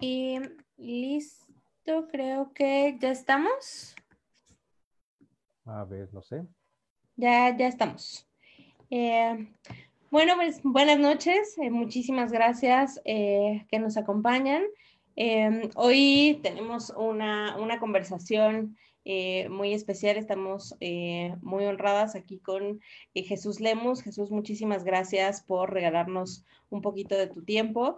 Y listo, creo que ya estamos. A ver, no sé. Ya, ya estamos. Eh, bueno, pues buenas noches. Eh, muchísimas gracias eh, que nos acompañan. hoy tenemos una, una conversación eh, muy especial. Estamos eh, muy honradas aquí con eh, Jesús Lemus. Jesús, muchísimas gracias por regalarnos un poquito de tu tiempo.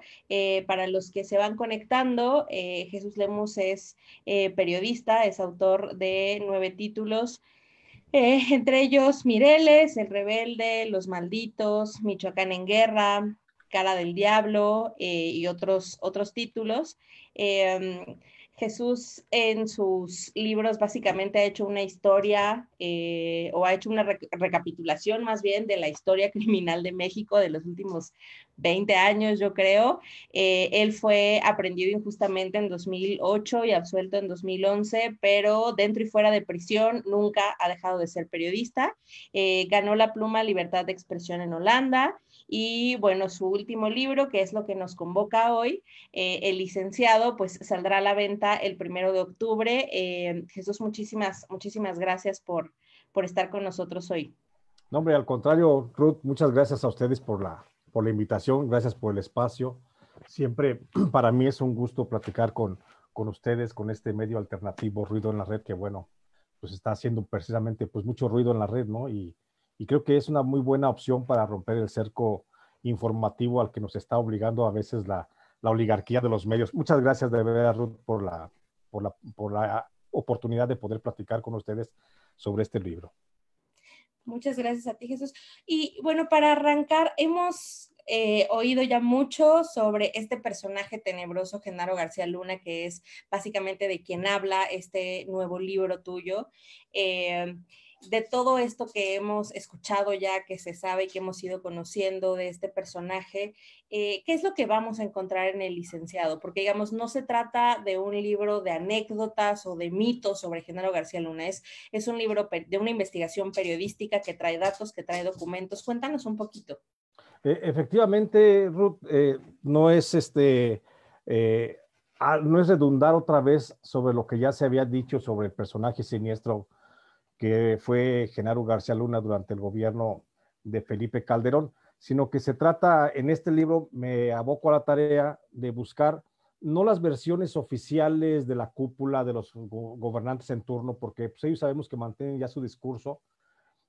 para los que se van conectando, Jesús Lemus es periodista, es autor de nueve títulos. entre ellos Mireles, El Rebelde, Los Malditos, Michoacán en Guerra, Cara del Diablo y otros, otros títulos. Em, Jesús en sus libros básicamente ha hecho una historia eh, o ha hecho una recapitulación más bien de la historia criminal de México de los últimos 20 años, yo creo. Eh, él fue aprendido injustamente en 2008 y absuelto en 2011, pero dentro y fuera de prisión nunca ha dejado de ser periodista. Eh, ganó la pluma Libertad de Expresión en Holanda. Y bueno, su último libro, que es lo que nos convoca hoy, eh, El licenciado, pues saldrá a la venta el primero de octubre. Eh, Jesús, muchísimas, muchísimas gracias por, por estar con nosotros hoy. No, hombre, al contrario, Ruth, muchas gracias a ustedes por la, por la invitación, gracias por el espacio. Siempre para mí es un gusto platicar con, con ustedes, con este medio alternativo Ruido en la Red, que bueno, pues está haciendo precisamente pues mucho ruido en la red, ¿no? Y, y creo que es una muy buena opción para romper el cerco informativo al que nos está obligando a veces la, la oligarquía de los medios. Muchas gracias de verdad, Ruth, por la, por, la, por la oportunidad de poder platicar con ustedes sobre este libro. Muchas gracias a ti, Jesús. Y bueno, para arrancar, hemos eh, oído ya mucho sobre este personaje tenebroso, Genaro García Luna, que es básicamente de quien habla este nuevo libro tuyo. Eh, de todo esto que hemos escuchado ya, que se sabe y que hemos ido conociendo de este personaje, eh, ¿qué es lo que vamos a encontrar en el licenciado? Porque, digamos, no se trata de un libro de anécdotas o de mitos sobre Genaro García Lunes. es, un libro de una investigación periodística que trae datos, que trae documentos. Cuéntanos un poquito. E-, efectivamente, Ruth, eh, no es este... Eh, no es redundar otra vez sobre lo que ya se había dicho sobre el personaje siniestro que fue Genaro García Luna durante el gobierno de Felipe Calderón, sino que se trata, en este libro me aboco a la tarea de buscar no las versiones oficiales de la cúpula de los gobernantes en turno, porque pues, ellos sabemos que mantienen ya su discurso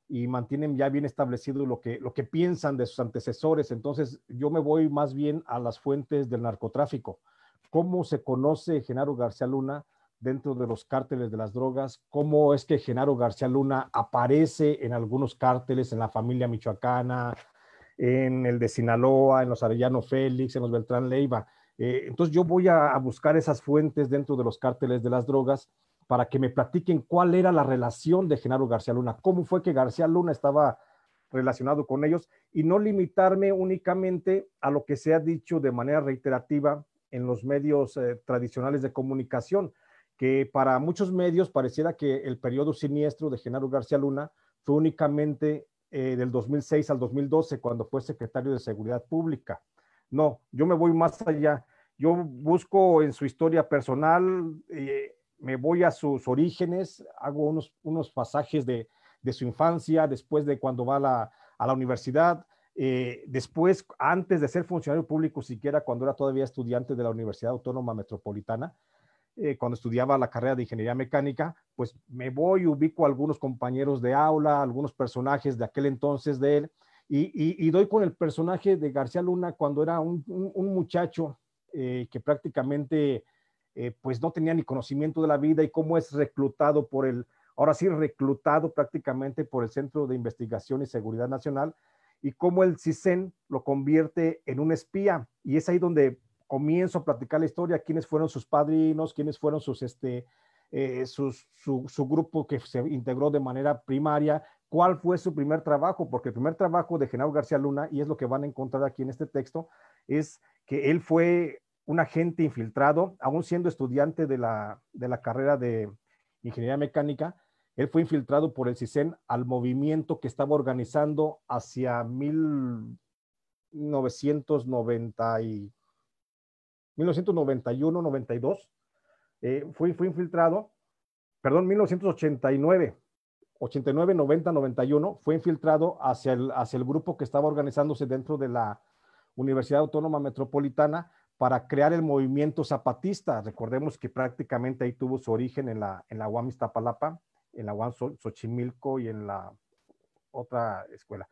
y mantienen ya bien establecido lo que, lo que piensan de sus antecesores. Entonces yo me voy más bien a las fuentes del narcotráfico. ¿Cómo se conoce Genaro García Luna? dentro de los cárteles de las drogas, cómo es que Genaro García Luna aparece en algunos cárteles, en la familia michoacana, en el de Sinaloa, en los Arellano Félix, en los Beltrán Leiva. Eh, entonces yo voy a, buscar esas fuentes dentro de los cárteles de las drogas para que me platiquen cuál era la relación de Genaro García Luna, cómo fue que García Luna estaba relacionado con ellos y no limitarme únicamente a lo que se ha dicho de manera reiterativa en los medios eh, tradicionales de comunicación, que para muchos medios pareciera que el periodo siniestro de Genaro García Luna fue únicamente eh, del 2006 al 2012, cuando fue secretario de Seguridad Pública. No, yo me voy más allá. Yo busco en su historia personal, eh, me voy a sus orígenes, hago unos, pasajes de, su infancia, después de cuando va a la, universidad, eh, después, antes de ser funcionario público, siquiera cuando era todavía estudiante de la Universidad Autónoma Metropolitana, eh, cuando estudiaba la carrera de ingeniería mecánica, pues me voy, ubico a algunos compañeros de aula, algunos personajes de aquel entonces de él, y, doy con el personaje de García Luna cuando era un, muchacho eh, que prácticamente eh, pues no tenía ni conocimiento de la vida y cómo es reclutado por el, ahora sí reclutado prácticamente por el Centro de Investigación y Seguridad Nacional, y cómo el CISEN lo convierte en un espía. Y es ahí donde comienzo a platicar la historia, quiénes fueron sus padrinos, quiénes fueron sus, este, eh, su, grupo que se integró de manera primaria, cuál fue su primer trabajo, porque el primer trabajo de Genaro García Luna, y es lo que van a encontrar aquí en este texto, es que él fue un agente infiltrado, aún siendo estudiante de la, carrera de ingeniería mecánica, él fue infiltrado por el CISEN al movimiento que estaba organizando hacia 1990 y 1991-92, eh, fue infiltrado, perdón, 1989, 89, 90, 91, fue infiltrado hacia el, hacia el grupo que estaba organizándose dentro de la Universidad Autónoma Metropolitana para crear el movimiento zapatista. Recordemos que prácticamente ahí tuvo su origen en la, en UAM Iztapalapa, en la UAM Xochimilco y en la otra escuela,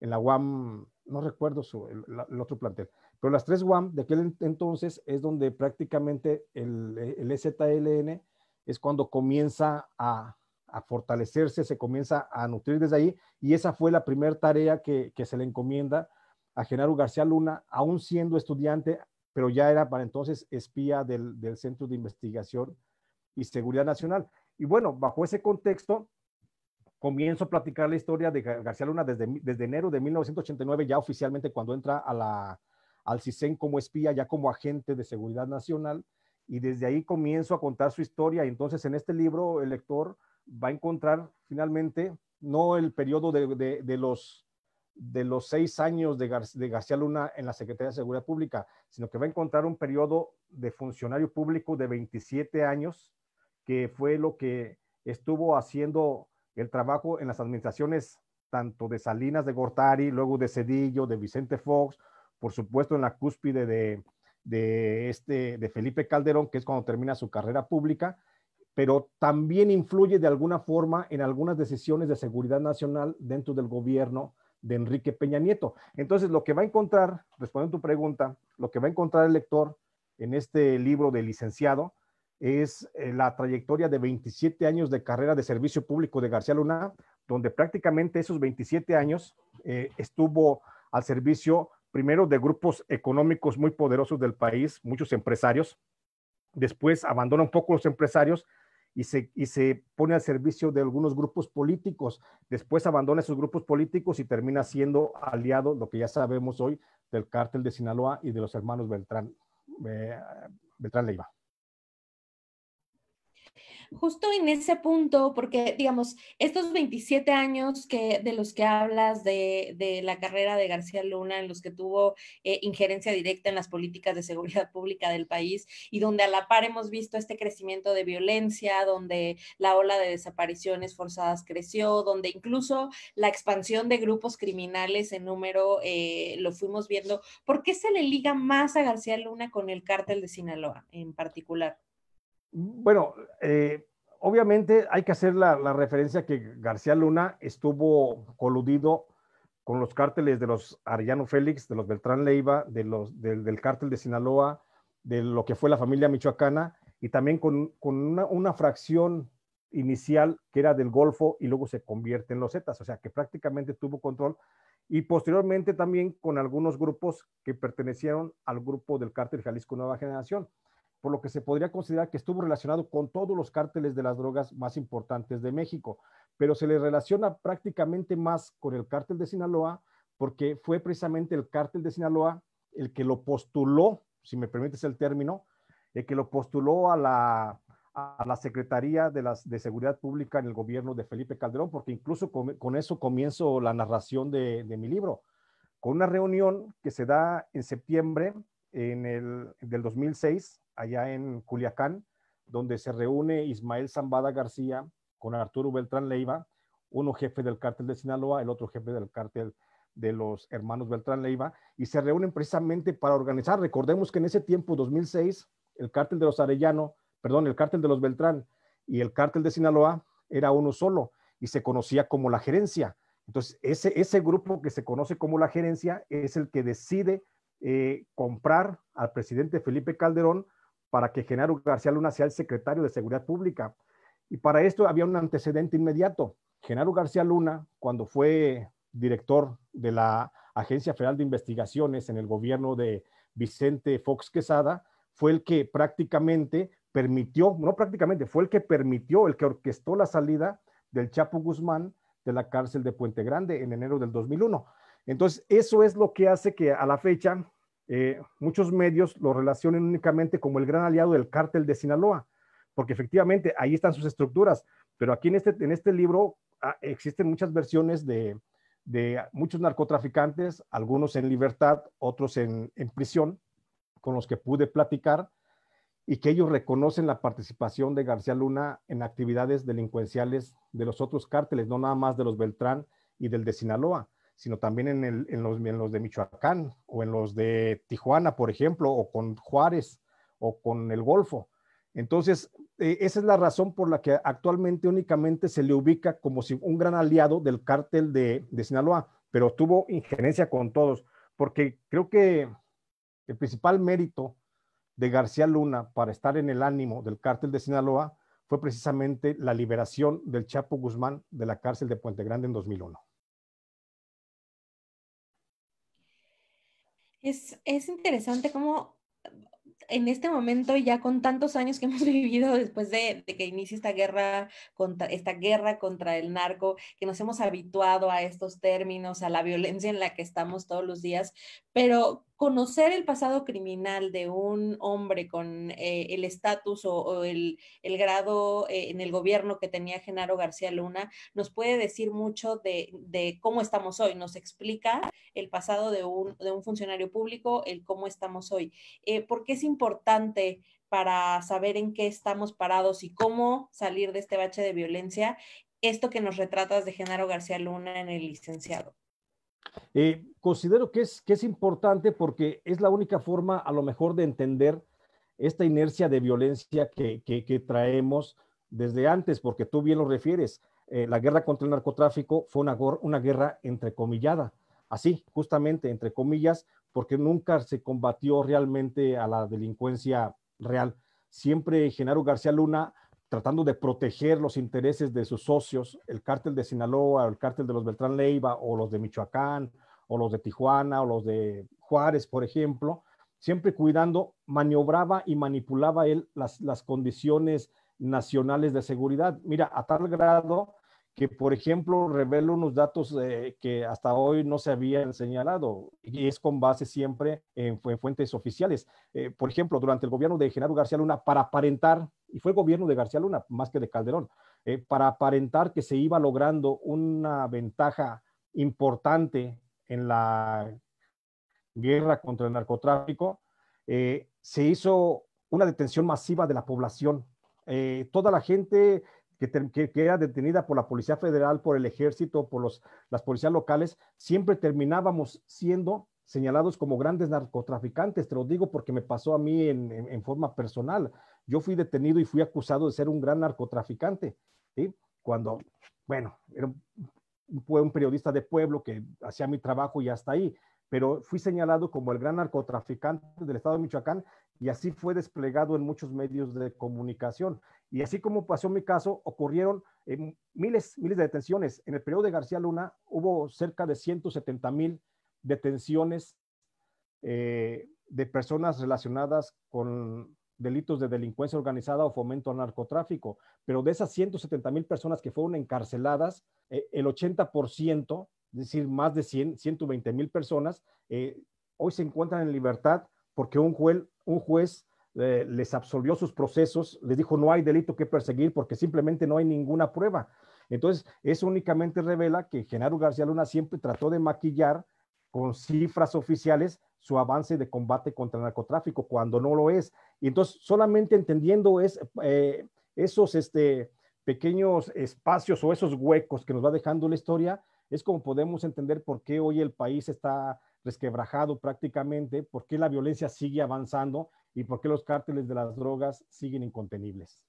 en la UAM, no recuerdo su, el otro plantel. Pero las tres WAM de aquel entonces es donde prácticamente el, el e es cuando comienza a, fortalecerse, se comienza a nutrir desde ahí. Y esa fue la primera tarea que, se le encomienda a Genaro García Luna, aún siendo estudiante, pero ya era para entonces espía del, Centro de Investigación y Seguridad Nacional. Y bueno, bajo ese contexto, comienzo a platicar la historia de García Luna desde, desde enero de 1989, ya oficialmente cuando entra a la, al CISEN como espía, ya como agente de seguridad nacional, y desde ahí comienzo a contar su historia. Y entonces en este libro el lector va a encontrar finalmente no el periodo de, los, de los seis años de, de, García Luna en la Secretaría de Seguridad Pública, sino que va a encontrar un periodo de funcionario público de 27 años, que fue lo que estuvo haciendo el trabajo en las administraciones tanto de Salinas de Gortari, luego de Cedillo, de Vicente Fox, por supuesto en la cúspide de, este, de Felipe Calderón, que es cuando termina su carrera pública, pero también influye de alguna forma en algunas decisiones de seguridad nacional dentro del gobierno de Enrique Peña Nieto. Entonces, lo que va a encontrar, respondiendo a tu pregunta, lo que va a encontrar el lector en este libro de licenciado es eh, la trayectoria de 27 años de carrera de servicio público de García Luna, donde prácticamente esos 27 años eh, estuvo al servicio primero de grupos económicos muy poderosos del país, muchos empresarios, después abandona un poco los empresarios y se, y se pone al servicio de algunos grupos políticos, después abandona esos grupos políticos y termina siendo aliado, lo que ya sabemos hoy, del cártel de Sinaloa y de los hermanos Beltrán, eh, Beltrán Leiva. Justo en ese punto, porque digamos, estos 27 años que, de los que hablas de, la carrera de García Luna, en los que tuvo eh, injerencia directa en las políticas de seguridad pública del país y donde a la par hemos visto este crecimiento de violencia, donde la ola de desapariciones forzadas creció, donde incluso la expansión de grupos criminales en número eh, lo fuimos viendo. ¿Por qué se le liga más a García Luna con el cártel de Sinaloa en particular? Bueno, eh, obviamente hay que hacer la, referencia que García Luna estuvo coludido con los cárteles de los Arellano Félix, de los Beltrán Leiva, del, cártel de Sinaloa, de lo que fue la familia michoacana y también con, una, una, fracción inicial que era del Golfo y luego se convierte en los Zetas, o sea que prácticamente tuvo control y posteriormente también con algunos grupos que pertenecieron al grupo del cártel Jalisco Nueva Generación por lo que se podría considerar que estuvo relacionado con todos los cárteles de las drogas más importantes de México, pero se le relaciona prácticamente más con el cártel de Sinaloa porque fue precisamente el cártel de Sinaloa el que lo postuló, si me permites el término, el que lo postuló a la, Secretaría de, las, de Seguridad Pública en el gobierno de Felipe Calderón, porque incluso con, eso comienzo la narración de, mi libro, con una reunión que se da en septiembre en el, del 2006 allá en Culiacán, donde se reúne Ismael Zambada García con Arturo Beltrán Leiva, uno jefe del cártel de Sinaloa, el otro jefe del cártel de los hermanos Beltrán Leiva, y se reúnen precisamente para organizar. Recordemos que en ese tiempo, 2006, el cártel de los Arellano, perdón, el cártel de los Beltrán y el cártel de Sinaloa era uno solo y se conocía como la gerencia. Entonces, ese, ese grupo que se conoce como la gerencia es el que decide eh, comprar al presidente Felipe Calderón para que Genaro García Luna sea el secretario de Seguridad Pública. Y para esto había un antecedente inmediato. Genaro García Luna, cuando fue director de la Agencia Federal de Investigaciones en el gobierno de Vicente Fox Quesada, fue el que prácticamente permitió, no prácticamente, fue el que permitió, el que orquestó la salida del Chapo Guzmán de la cárcel de Puente Grande en enero del 2001. Entonces, eso es lo que hace que a la fecha eh, muchos medios lo relacionan únicamente como el gran aliado del cártel de Sinaloa, porque efectivamente ahí están sus estructuras, pero aquí en este, este libro ah, existen muchas versiones de, muchos narcotraficantes, algunos en libertad, otros en, en prisión, con los que pude platicar, y que ellos reconocen la participación de García Luna en actividades delincuenciales de los otros cárteles, no nada más de los Beltrán y del de Sinaloa, sino también en, los, de Michoacán o en los de Tijuana, por ejemplo, o con Juárez o con el Golfo. Entonces, e, esa es la razón por la que actualmente únicamente se le ubica como un gran aliado del cártel de, de Sinaloa, pero tuvo injerencia con todos, porque creo que el principal mérito de García Luna para estar en el ánimo del cártel de Sinaloa fue precisamente la liberación del Chapo Guzmán de la cárcel de Puente Grande en 2001. Es, interesante cómo en este momento, ya con tantos años que hemos vivido después de, que inicie esta guerra, contra, esta guerra contra el narco, que nos hemos habituado a estos términos, a la violencia en la que estamos todos los días, pero conocer el pasado criminal de un hombre con eh, el estatus o, el, grado eh, en el gobierno que tenía Genaro García Luna nos puede decir mucho de, cómo estamos hoy, nos explica el pasado de un, funcionario público, el cómo estamos hoy. Eh, porque es importante para saber en qué estamos parados y cómo salir de este bache de violencia, esto que nos retratas de Genaro García Luna en el licenciado? Eh, considero que es, que es importante porque es la única forma a lo mejor de entender esta inercia de violencia que, traemos desde antes, porque tú bien lo refieres, eh, la guerra contra el narcotráfico fue una, una guerra entrecomillada, así, justamente entre comillas, porque nunca se combatió realmente a la delincuencia real. Siempre Genaro García Luna tratando de proteger los intereses de sus socios, el cártel de Sinaloa, el cártel de los Beltrán Leiva, o los de Michoacán, o los de Tijuana, o los de Juárez, por ejemplo, siempre cuidando, maniobraba y manipulaba él las, las condiciones nacionales de seguridad. Mira, a tal grado que, por ejemplo, revela unos datos eh, que hasta hoy no se habían señalado y es con base siempre en, fuentes oficiales. Eh, por ejemplo, durante el gobierno de Genaro García Luna, para aparentar, y fue gobierno de García Luna más que de Calderón, eh, para aparentar que se iba logrando una ventaja importante en la guerra contra el narcotráfico, se hizo una detención masiva de la población. toda la gente que, era detenida por la Policía Federal, por el Ejército, por los, las policías locales, siempre terminábamos siendo señalados como grandes narcotraficantes. Te lo digo porque me pasó a mí en, forma personal. Yo fui detenido y fui acusado de ser un gran narcotraficante. ¿sí? Cuando, bueno, era, fue un periodista de pueblo que hacía mi trabajo y hasta ahí pero fui señalado como el gran narcotraficante del estado de Michoacán y así fue desplegado en muchos medios de comunicación. Y así como pasó mi caso, ocurrieron eh, miles, miles de detenciones. En el periodo de García Luna hubo cerca de 170 mil detenciones eh, de personas relacionadas con delitos de delincuencia organizada o fomento al narcotráfico. Pero de esas 170 mil personas que fueron encarceladas, eh, el 80%, es decir, más de 100, 120 mil personas, hoy se encuentran en libertad porque un juez, un juez eh, les absolvió sus procesos, les dijo no hay delito que perseguir porque simplemente no hay ninguna prueba. Entonces, eso únicamente revela que Genaro García Luna siempre trató de maquillar con cifras oficiales su avance de combate contra el narcotráfico cuando no lo es. Y entonces, solamente entendiendo es, eh, esos este, pequeños espacios o esos huecos que nos va dejando la historia, es como podemos entender por qué hoy el país está resquebrajado prácticamente, por qué la violencia sigue avanzando y por qué los cárteles de las drogas siguen incontenibles.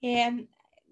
Em,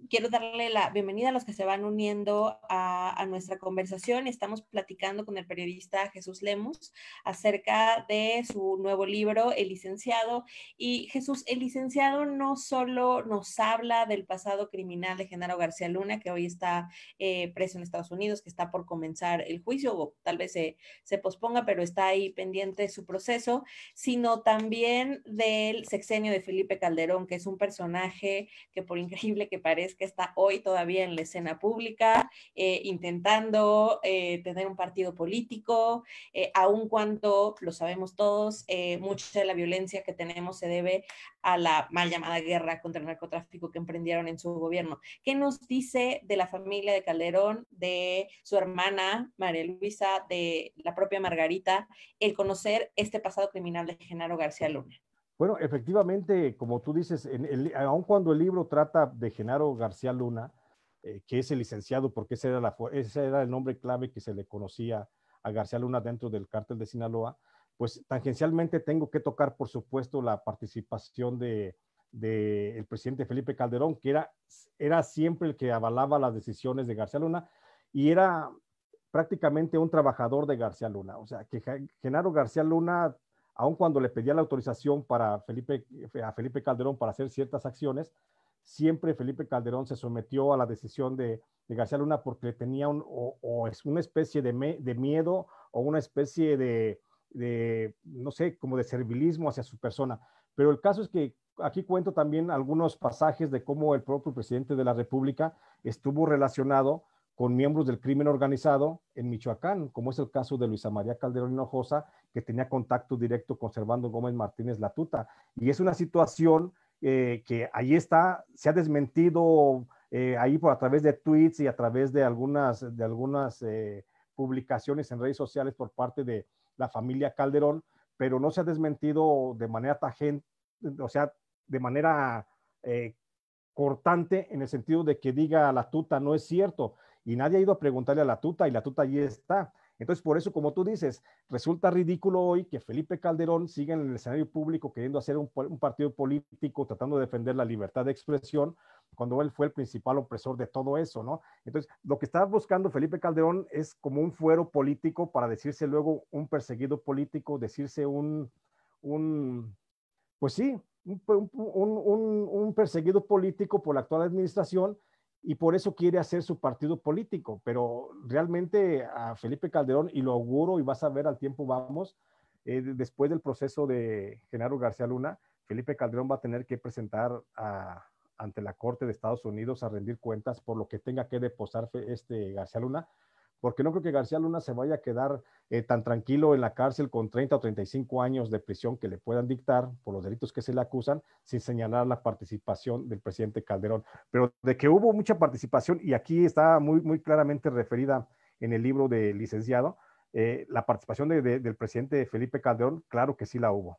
quiero darle la bienvenida a los que se van uniendo a, nuestra conversación. Estamos platicando con el periodista Jesús Lemos acerca de su nuevo libro, El Licenciado. Y Jesús, el licenciado no solo nos habla del pasado criminal de Genaro García Luna, que hoy está eh, preso en Estados Unidos, que está por comenzar el juicio, o tal vez se, posponga, pero está ahí pendiente su proceso, sino también del sexenio de Felipe Calderón, que es un personaje que por increíble que parece, que está hoy todavía en la escena pública, eh, intentando eh, tener un partido político, eh, aun cuando, lo sabemos todos, mucha de la violencia que tenemos se debe a la mal llamada guerra contra el narcotráfico que emprendieron en su gobierno. ¿Qué nos dice de la familia de Calderón, de su hermana María Luisa, de la propia Margarita, el conocer este pasado criminal de Genaro García Luna? Bueno, efectivamente, como tú dices, en aun cuando el libro trata de Genaro García Luna, eh, que es el licenciado, porque ese era, el nombre clave que se le conocía a García Luna dentro del cártel de Sinaloa, pues tangencialmente tengo que tocar, por supuesto, la participación de, el presidente Felipe Calderón, que era, era siempre el que avalaba las decisiones de García Luna y era prácticamente un trabajador de García Luna. O sea, que Genaro García Luna aun cuando le pedía la autorización para eh, a Felipe Calderón para hacer ciertas acciones, siempre Felipe Calderón se sometió a la decisión de, de García Luna porque tenía o, es una especie de, miedo o una especie de, de, no sé, como de servilismo hacia su persona. Pero el caso es que aquí cuento también algunos pasajes de cómo el propio presidente de la República estuvo relacionado con miembros del crimen organizado en Michoacán, como es el caso de Luisa María Calderón Hinojosa, que tenía contacto directo con Servando Gómez Martínez Latuta. Y es una situación eh, que ahí está, se ha desmentido eh, ahí por a través de tweets y a través de algunas, de algunas eh, publicaciones en redes sociales por parte de la familia Calderón, pero no se ha desmentido de manera o sea, de manera cortante en el sentido de que diga la no es cierto, y nadie ha ido a preguntarle a la tuta y la tuta allí está. Entonces, por eso, como tú dices, resulta ridículo hoy que Felipe Calderón siga en el escenario público queriendo hacer un, partido político, tratando de defender la libertad de expresión, cuando él fue el principal opresor de todo eso, ¿no? Entonces, lo que está buscando Felipe Calderón es como un fuero político para decirse luego un perseguido político, decirse un, un pues sí, un, un perseguido político por la actual administración y por eso quiere hacer su partido político. Pero realmente a Felipe Calderón, y lo auguro y vas a ver al tiempo vamos, eh, después del proceso de Genaro García Luna, Felipe Calderón va a tener que presentar ante la Corte de Estados Unidos a rendir cuentas por lo que tenga que deposar este García Luna, porque no creo que García Luna se vaya a quedar eh, tan tranquilo en la cárcel con 30 o 35 años de prisión que le puedan dictar por los delitos que se le acusan, sin señalar la participación del presidente Calderón. Pero de que hubo mucha participación, y aquí está muy, muy claramente referida en el libro del licenciado, eh, la participación del presidente Felipe Calderón, claro que sí la hubo.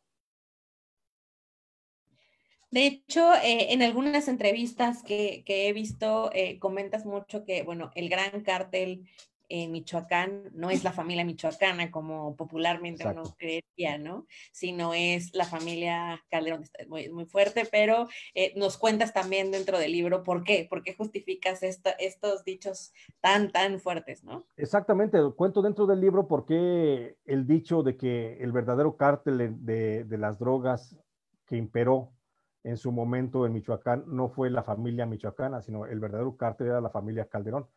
De hecho, eh, en algunas entrevistas que, he visto, comentas mucho que, bueno, el gran cártel Michoacán no es la familia michoacana como popularmente uno creería, ¿no? Sino es la familia Calderón, está muy, fuerte, pero eh, nos cuentas también dentro del libro por qué, por qué justificas esto, estos dichos tan, tan fuertes, ¿no? Exactamente, cuento dentro del libro por qué el dicho de que el verdadero cártel de, de las drogas que imperó en su momento en Michoacán no fue la familia michoacana, sino el verdadero cártel era la familia Calderón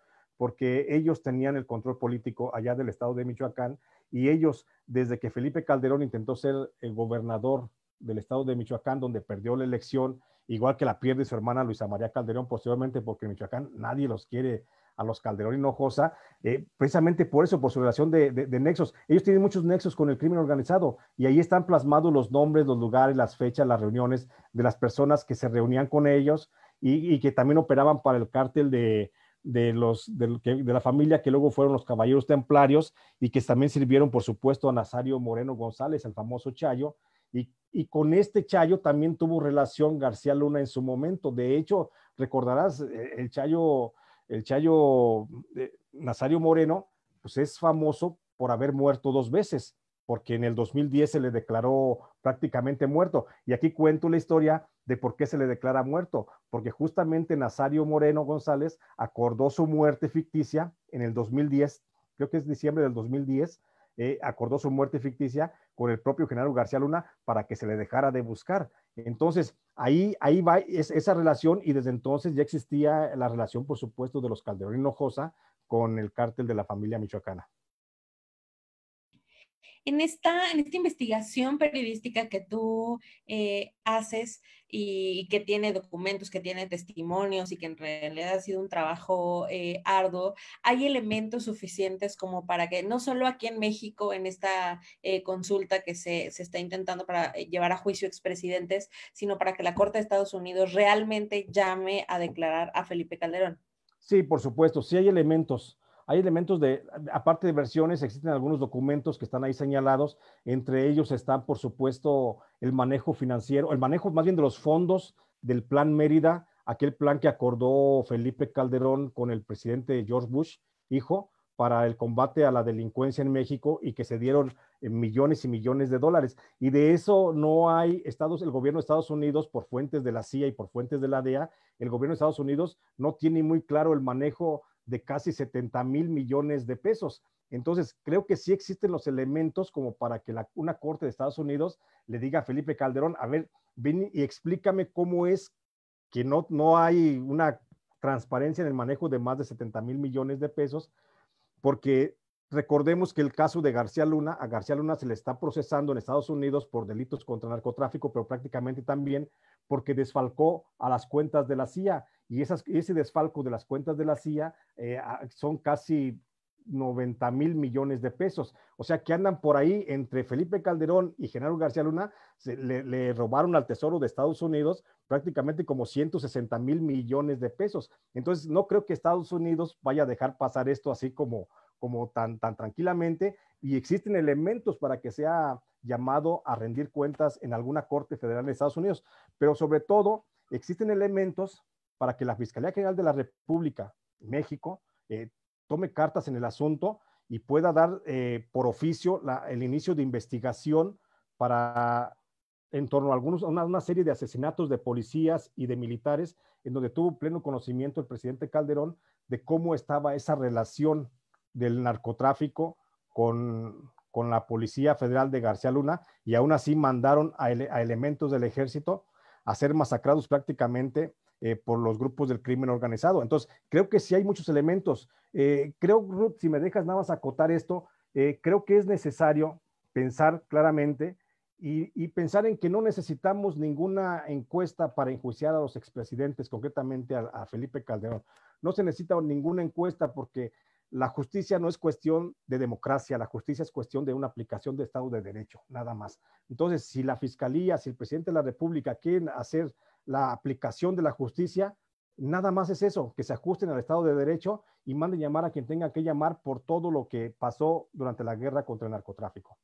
porque ellos tenían el control político allá del estado de Michoacán y ellos, desde que Felipe Calderón intentó ser el gobernador del estado de Michoacán, donde perdió la elección, igual que la pierde su hermana Luisa María Calderón posteriormente, porque en Michoacán nadie los quiere a los Calderón Hinojosa, eh, precisamente por eso, por su relación de, nexos. Ellos tienen muchos nexos con el crimen organizado y ahí están plasmados los nombres, los lugares, las fechas, las reuniones de las personas que se reunían con ellos y, y que también operaban para el cártel de, de, los, de, la familia que luego fueron los caballeros templarios y que también sirvieron, por supuesto, a Nazario Moreno González, el famoso Chayo. Y, con este Chayo también tuvo relación García Luna en su momento. De hecho, recordarás, eh, el Chayo, el Chayo eh, Nazario Moreno, pues es famoso por haber muerto dos veces porque en el 2010 se le declaró prácticamente muerto. Y aquí cuento la historia de por qué se le declara muerto, porque justamente Nazario Moreno González acordó su muerte ficticia en el 2010, creo que es diciembre del 2010, eh, acordó su muerte ficticia con el propio general García Luna para que se le dejara de buscar. Entonces, ahí, ahí va esa relación y desde entonces ya existía la relación, por supuesto, de los Calderón Hinojosa con el cártel de la familia michoacana. En esta, en esta investigación periodística que tú eh, haces y, que tiene documentos, que tiene testimonios y que en realidad ha sido un trabajo eh, arduo, ¿hay elementos suficientes como para que no solo aquí en México, en esta eh, consulta que se, se, está intentando para llevar a juicio expresidentes, sino para que la Corte de Estados Unidos realmente llame a declarar a Felipe Calderón? Sí, por supuesto, sí hay elementos. Hay elementos de, aparte de versiones, existen algunos documentos que están ahí señalados. Entre ellos están, por supuesto, el manejo financiero, el manejo más bien de los fondos del Plan Mérida, aquel plan que acordó Felipe Calderón con el presidente George Bush, hijo, para el combate a la delincuencia en México y que se dieron eh, millones y millones de dólares. Y de eso no hay Estados, el gobierno de Estados Unidos, por fuentes de la CIA y por fuentes de la DEA, el gobierno de Estados Unidos no tiene muy claro el manejo de casi 70 mil millones de pesos. Entonces, creo que sí existen los elementos como para que una corte de Estados Unidos le diga a Felipe Calderón, a ver, ven y explícame cómo es que no, no hay una transparencia en el manejo de más de 70 mil millones de pesos, porque Recordemos que el caso de García Luna, a García Luna se le está procesando en Estados Unidos por delitos contra narcotráfico, pero prácticamente también porque desfalcó a las cuentas de la CIA. Y ese desfalco de las cuentas de la CIA eh, son casi 90 mil millones de pesos. O sea que andan por ahí entre Felipe Calderón y General García Luna, le, le, robaron al Tesoro de Estados Unidos prácticamente como 160 mil millones de pesos. Entonces, no creo que Estados Unidos vaya a dejar pasar esto así como, como tan, tan tranquilamente y existen elementos para que sea llamado a rendir cuentas en alguna corte federal de Estados Unidos, pero sobre todo existen elementos para que la Fiscalía General de la República México eh, tome cartas en el asunto y pueda dar eh, por oficio el inicio de investigación para en torno a algunos, una, una, serie de asesinatos de policías y de militares, en donde tuvo pleno conocimiento el presidente Calderón de cómo estaba esa relación del narcotráfico con, la Policía Federal de García Luna y aún así mandaron a, elementos del ejército a ser masacrados prácticamente eh, por los grupos del crimen organizado. Entonces, creo que sí hay muchos elementos. Eh, creo, Ruth, si me dejas nada más acotar esto, eh, creo que es necesario pensar claramente y, pensar en que no necesitamos ninguna encuesta para enjuiciar a los expresidentes, concretamente a Felipe Calderón. No se necesita ninguna encuesta porque la justicia no es cuestión de democracia, la justicia es cuestión de una aplicación de Estado de Derecho, nada más. Entonces, si la Fiscalía, si el presidente de la República quieren hacer la aplicación de la justicia, nada más es eso, que se ajusten al Estado de Derecho y manden llamar a quien tenga que llamar por todo lo que pasó durante la guerra contra el narcotráfico.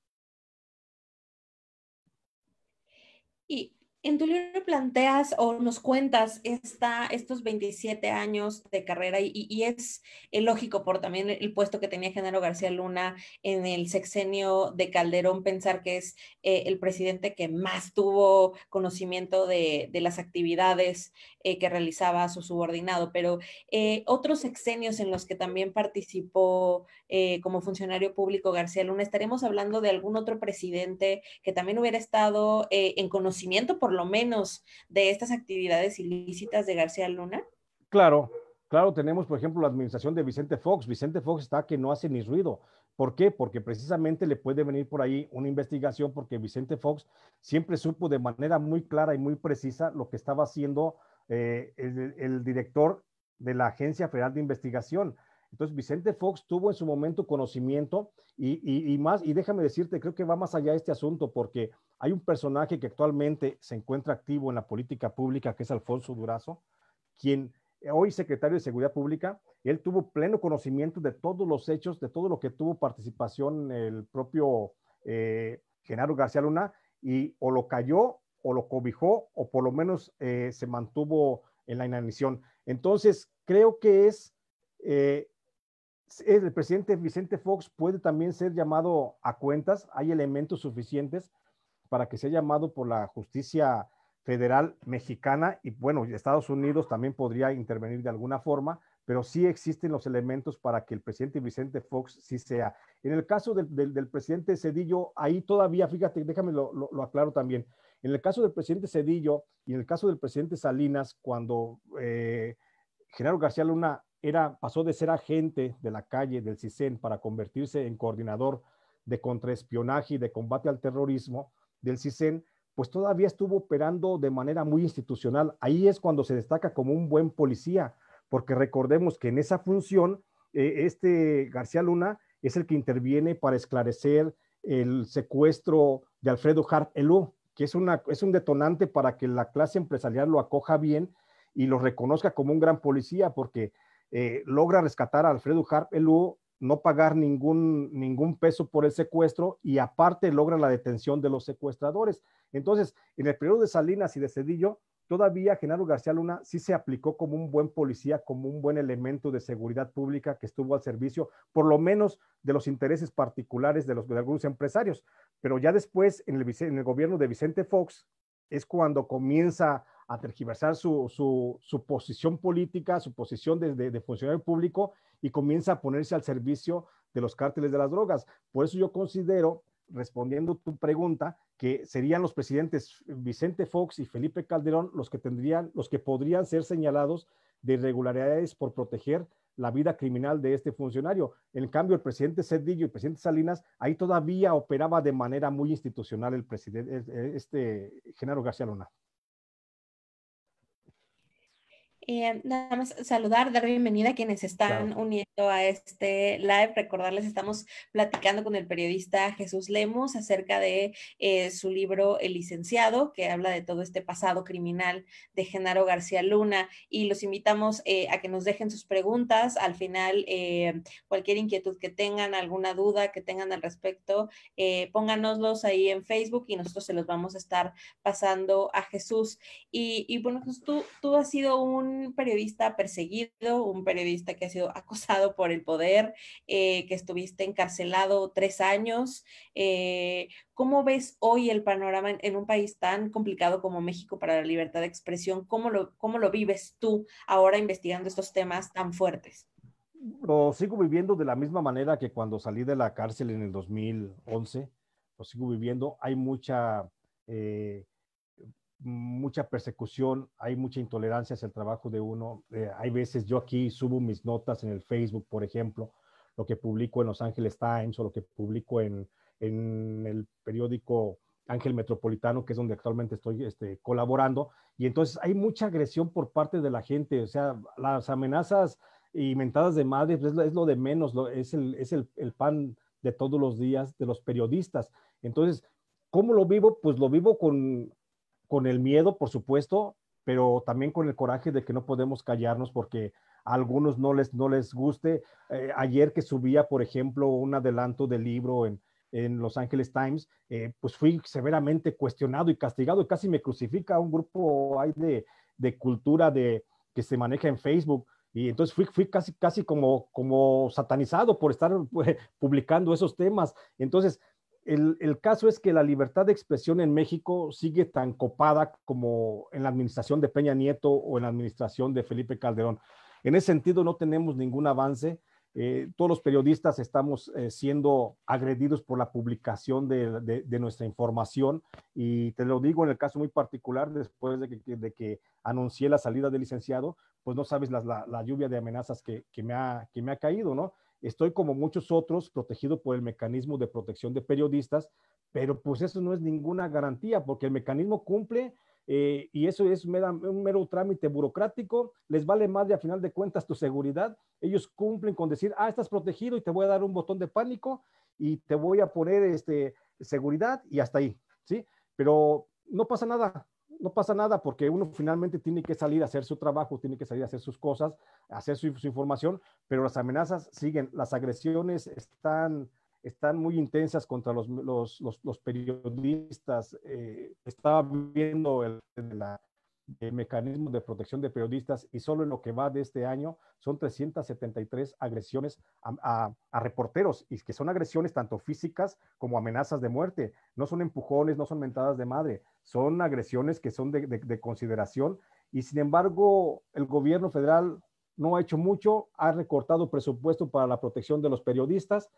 Y en tu libro planteas o nos cuentas esta, estos 27 años de carrera y, es lógico por también el puesto que tenía Genaro García Luna en el sexenio de Calderón pensar que es eh, el presidente que más tuvo conocimiento de, las actividades eh, que realizaba su subordinado, pero eh, otros sexenios en los que también participó como funcionario público García Luna, estaremos hablando de algún otro presidente que también hubiera estado en conocimiento por lo menos de estas actividades ilícitas de García Luna? Claro, claro, tenemos por ejemplo la administración de Vicente Fox. Vicente Fox está que no hace ni ruido. ¿Por qué? Porque precisamente le puede venir por ahí una investigación porque Vicente Fox siempre supo de manera muy clara y muy precisa lo que estaba haciendo eh, el, director de la Agencia Federal de Investigación. Entonces, Vicente Fox tuvo en su momento conocimiento y, más, y déjame decirte, creo que va más allá este asunto, porque hay un personaje que actualmente se encuentra activo en la política pública, que es Alfonso Durazo, quien eh, hoy secretario de Seguridad Pública, él tuvo pleno conocimiento de todos los hechos, de todo lo que tuvo participación el propio eh, Genaro García Luna, y o lo cayó, o lo cobijó, o por lo menos eh, se mantuvo en la inanición. Entonces, creo que es, el presidente Vicente Fox puede también ser llamado a cuentas, hay elementos suficientes para que sea llamado por la justicia federal mexicana y bueno, Estados Unidos también podría intervenir de alguna forma, pero sí existen los elementos para que el presidente Vicente Fox sí sea. En el caso del, presidente Cedillo, ahí todavía, fíjate, déjame lo, aclaro también. En el caso del presidente Cedillo y en el caso del presidente Salinas, cuando eh, General García Luna era, pasó de ser agente de la calle del CISEN para convertirse en coordinador de contraespionaje y de combate al terrorismo, del CISEN, pues todavía estuvo operando de manera muy institucional. Ahí es cuando se destaca como un buen policía, porque recordemos que en esa función, eh, este García Luna es el que interviene para esclarecer el secuestro de Alfredo Hart Elú, que es, una, es un detonante para que la clase empresarial lo acoja bien y lo reconozca como un gran policía, porque eh, logra rescatar a Alfredo Hart Elú no pagar ningún, ningún peso por el secuestro y aparte logran la detención de los secuestradores. Entonces, en el periodo de Salinas y de Cedillo, todavía Genaro García Luna sí se aplicó como un buen policía, como un buen elemento de seguridad pública que estuvo al servicio, por lo menos de los intereses particulares de, los, algunos empresarios. Pero ya después, en el, en el gobierno de Vicente Fox, es cuando comienza a tergiversar su, posición política, su posición de, funcionario público y comienza a ponerse al servicio de los cárteles de las drogas. Por eso yo considero, respondiendo tu pregunta, que serían los presidentes Vicente Fox y Felipe Calderón los que tendrían, los que podrían ser señalados de irregularidades por proteger la vida criminal de este funcionario. En cambio, el presidente Cedillo y el presidente Salinas, ahí todavía operaba de manera muy institucional el presidente, este Genaro García Luna. Eh, nada más saludar, dar bienvenida a quienes están uniendo a este live. Recordarles, estamos platicando con el periodista Jesús Lemos acerca de eh, su libro El licenciado, que habla de todo este pasado criminal de Genaro García Luna. Y los invitamos eh, a que nos dejen sus preguntas. Al final, cualquier inquietud que tengan, alguna duda que tengan al respecto, pónganoslos ahí en Facebook y nosotros se los vamos a estar pasando a Jesús. Y, bueno, tú, tú has sido un periodista perseguido, un periodista que ha sido acosado por el poder, eh, que estuviste encarcelado tres años. Eh, ¿Cómo ves hoy el panorama en, un país tan complicado como México para la libertad de expresión? ¿Cómo lo, lo vives tú ahora investigando estos temas tan fuertes? Lo sigo viviendo de la misma manera que cuando salí de la cárcel en el 2011, lo sigo viviendo. Hay mucha... Eh, mucha persecución, hay mucha intolerancia hacia el trabajo de uno. Eh, hay veces yo aquí subo mis notas en el Facebook, por ejemplo, lo que publico en Los Ángeles Times o lo que publico en, en el periódico Ángel Metropolitano, que es donde actualmente estoy este, colaborando. Y entonces hay mucha agresión por parte de la gente, o sea, las amenazas inventadas de madre pues, es, lo, de menos, es, el, es el pan de todos los días de los periodistas. Entonces, ¿cómo lo vivo? Pues lo vivo con, con el miedo, por supuesto, pero también con el coraje de que no podemos callarnos porque a algunos no les, no les guste. Eh, ayer que subía, por ejemplo, un adelanto del libro en, Los Ángeles Times, eh, pues fui severamente cuestionado y castigado y casi me crucifica un grupo ahí de, de, cultura de, que se maneja en Facebook. Y entonces fui, fui casi, casi como, como satanizado por estar pues, publicando esos temas. Entonces, el, caso es que la libertad de expresión en México sigue tan copada como en la administración de Peña Nieto o en la administración de Felipe Calderón. En ese sentido no tenemos ningún avance. Eh, todos los periodistas estamos eh, siendo agredidos por la publicación de, nuestra información y te lo digo en el caso muy particular, después de que, anuncié la salida del licenciado, pues no sabes la, lluvia de amenazas que, me ha, que me ha caído, ¿no? Estoy como muchos otros protegido por el mecanismo de protección de periodistas, pero pues eso no es ninguna garantía porque el mecanismo cumple eh, y eso es un mero trámite burocrático, les vale madre a final de cuentas tu seguridad, ellos cumplen con decir, ah, estás protegido y te voy a dar un botón de pánico y te voy a poner este, seguridad y hasta ahí, ¿sí? Pero no pasa nada, no pasa nada porque uno finalmente tiene que salir a hacer su trabajo, tiene que salir a hacer sus cosas, hacer su, información, pero las amenazas siguen, las agresiones están, están muy intensas contra los, los, los, periodistas. Eh, estaba viendo el, la, de mecanismos de protección de periodistas y solo en lo que va de este año son 373 agresiones a, reporteros y que son agresiones tanto físicas como amenazas de muerte. No son empujones, no son mentadas de madre, son agresiones que son de, consideración y sin embargo el gobierno federal no ha hecho mucho, ha recortado presupuesto para la protección de los periodistas.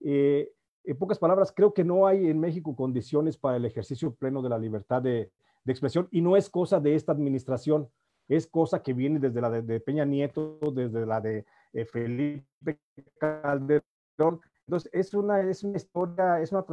Eh, en pocas palabras, creo que no hay en México condiciones para el ejercicio pleno de la libertad de, de expresión y no es cosa de esta administración, es cosa que viene desde la de, Peña Nieto, desde la de eh, Felipe Calderón. Entonces, es una, es una historia, es una,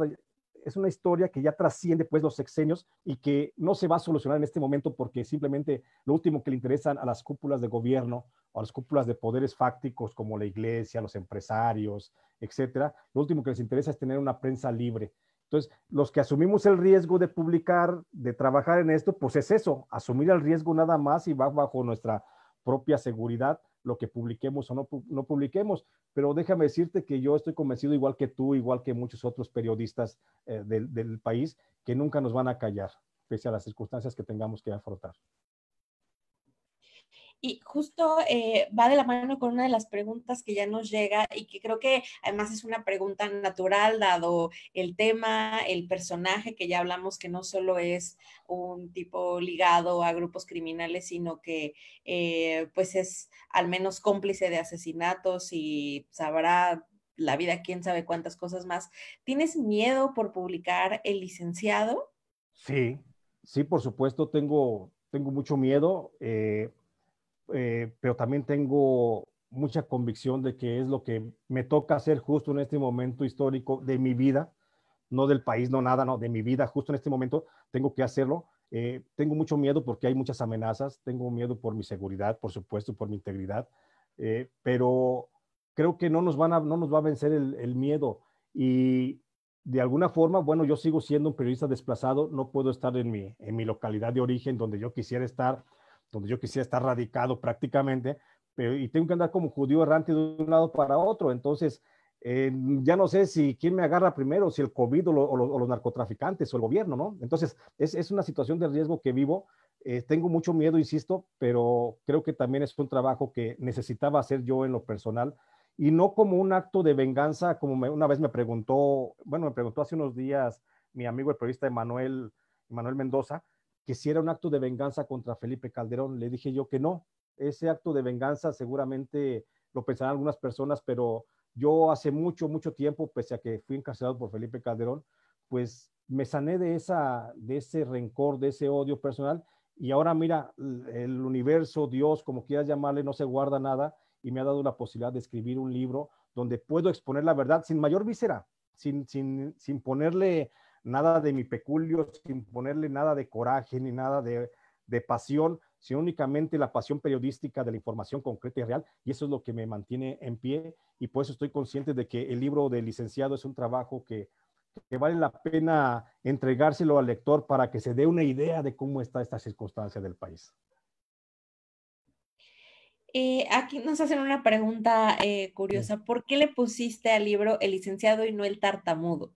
es una historia que ya trasciende pues los sexenios y que no se va a solucionar en este momento porque simplemente lo último que le interesan a las cúpulas de gobierno o a las cúpulas de poderes fácticos como la iglesia, los empresarios, etcétera, lo último que les interesa es tener una prensa libre. Entonces, los que asumimos el riesgo de publicar, de trabajar en esto, pues es eso, asumir el riesgo nada más y va bajo nuestra propia seguridad lo que publiquemos o no, publiquemos. Pero déjame decirte que yo estoy convencido, igual que tú, igual que muchos otros periodistas eh, del país, que nunca nos van a callar, pese a las circunstancias que tengamos que afrontar. Y justo eh, va de la mano con una de las preguntas que ya nos llega y que creo que además es una pregunta natural dado el tema, el personaje que ya hablamos que no solo es un tipo ligado a grupos criminales, sino que eh, pues es al menos cómplice de asesinatos y sabrá la vida, quién sabe cuántas cosas más. ¿Tienes miedo por publicar El licenciado? Sí, sí, por supuesto, tengo, tengo mucho miedo. Eh, eh, pero también tengo mucha convicción de que es lo que me toca hacer justo en este momento histórico de mi vida, no del país, no nada, no, de mi vida, justo en este momento tengo que hacerlo. Eh, tengo mucho miedo porque hay muchas amenazas, tengo miedo por mi seguridad, por supuesto, por mi integridad, eh, pero creo que no nos, van nos va a vencer el, el miedo y de alguna forma, bueno, yo sigo siendo un periodista desplazado, no puedo estar en mi, en mi localidad de origen donde yo quisiera estar, donde yo quisiera estar radicado prácticamente, pero, y tengo que andar como judío errante de un lado para otro. Entonces, eh, ya no sé si quién me agarra primero, si el COVID o, los narcotraficantes o el gobierno, ¿no? Entonces, es, una situación de riesgo que vivo. Eh, tengo mucho miedo, insisto, pero creo que también es un trabajo que necesitaba hacer yo en lo personal y no como un acto de venganza, como una vez me preguntó, bueno, me preguntó hace unos días mi amigo el periodista Manuel Emanuel Mendoza, que si era un acto de venganza contra Felipe Calderón. Le dije yo que no, ese acto de venganza seguramente lo pensarán algunas personas, pero yo hace mucho, mucho tiempo, pese a que fui encarcelado por Felipe Calderón, pues me sané de, esa, de ese rencor, de ese odio personal. Y ahora mira, el universo, Dios, como quieras llamarle, no se guarda nada y me ha dado la posibilidad de escribir un libro donde puedo exponer la verdad sin mayor visera, sin, sin, sin ponerle nada de mi peculio, sin ponerle nada de coraje ni nada de, pasión, sino únicamente la pasión periodística de la información concreta y real, y eso es lo que me mantiene en pie, y por eso estoy consciente de que el libro de licenciado es un trabajo que, vale la pena entregárselo al lector para que se dé una idea de cómo está esta circunstancia del país. aquí nos hacen una pregunta eh, curiosa. ¿Por qué le pusiste al libro el licenciado y no el tartamudo?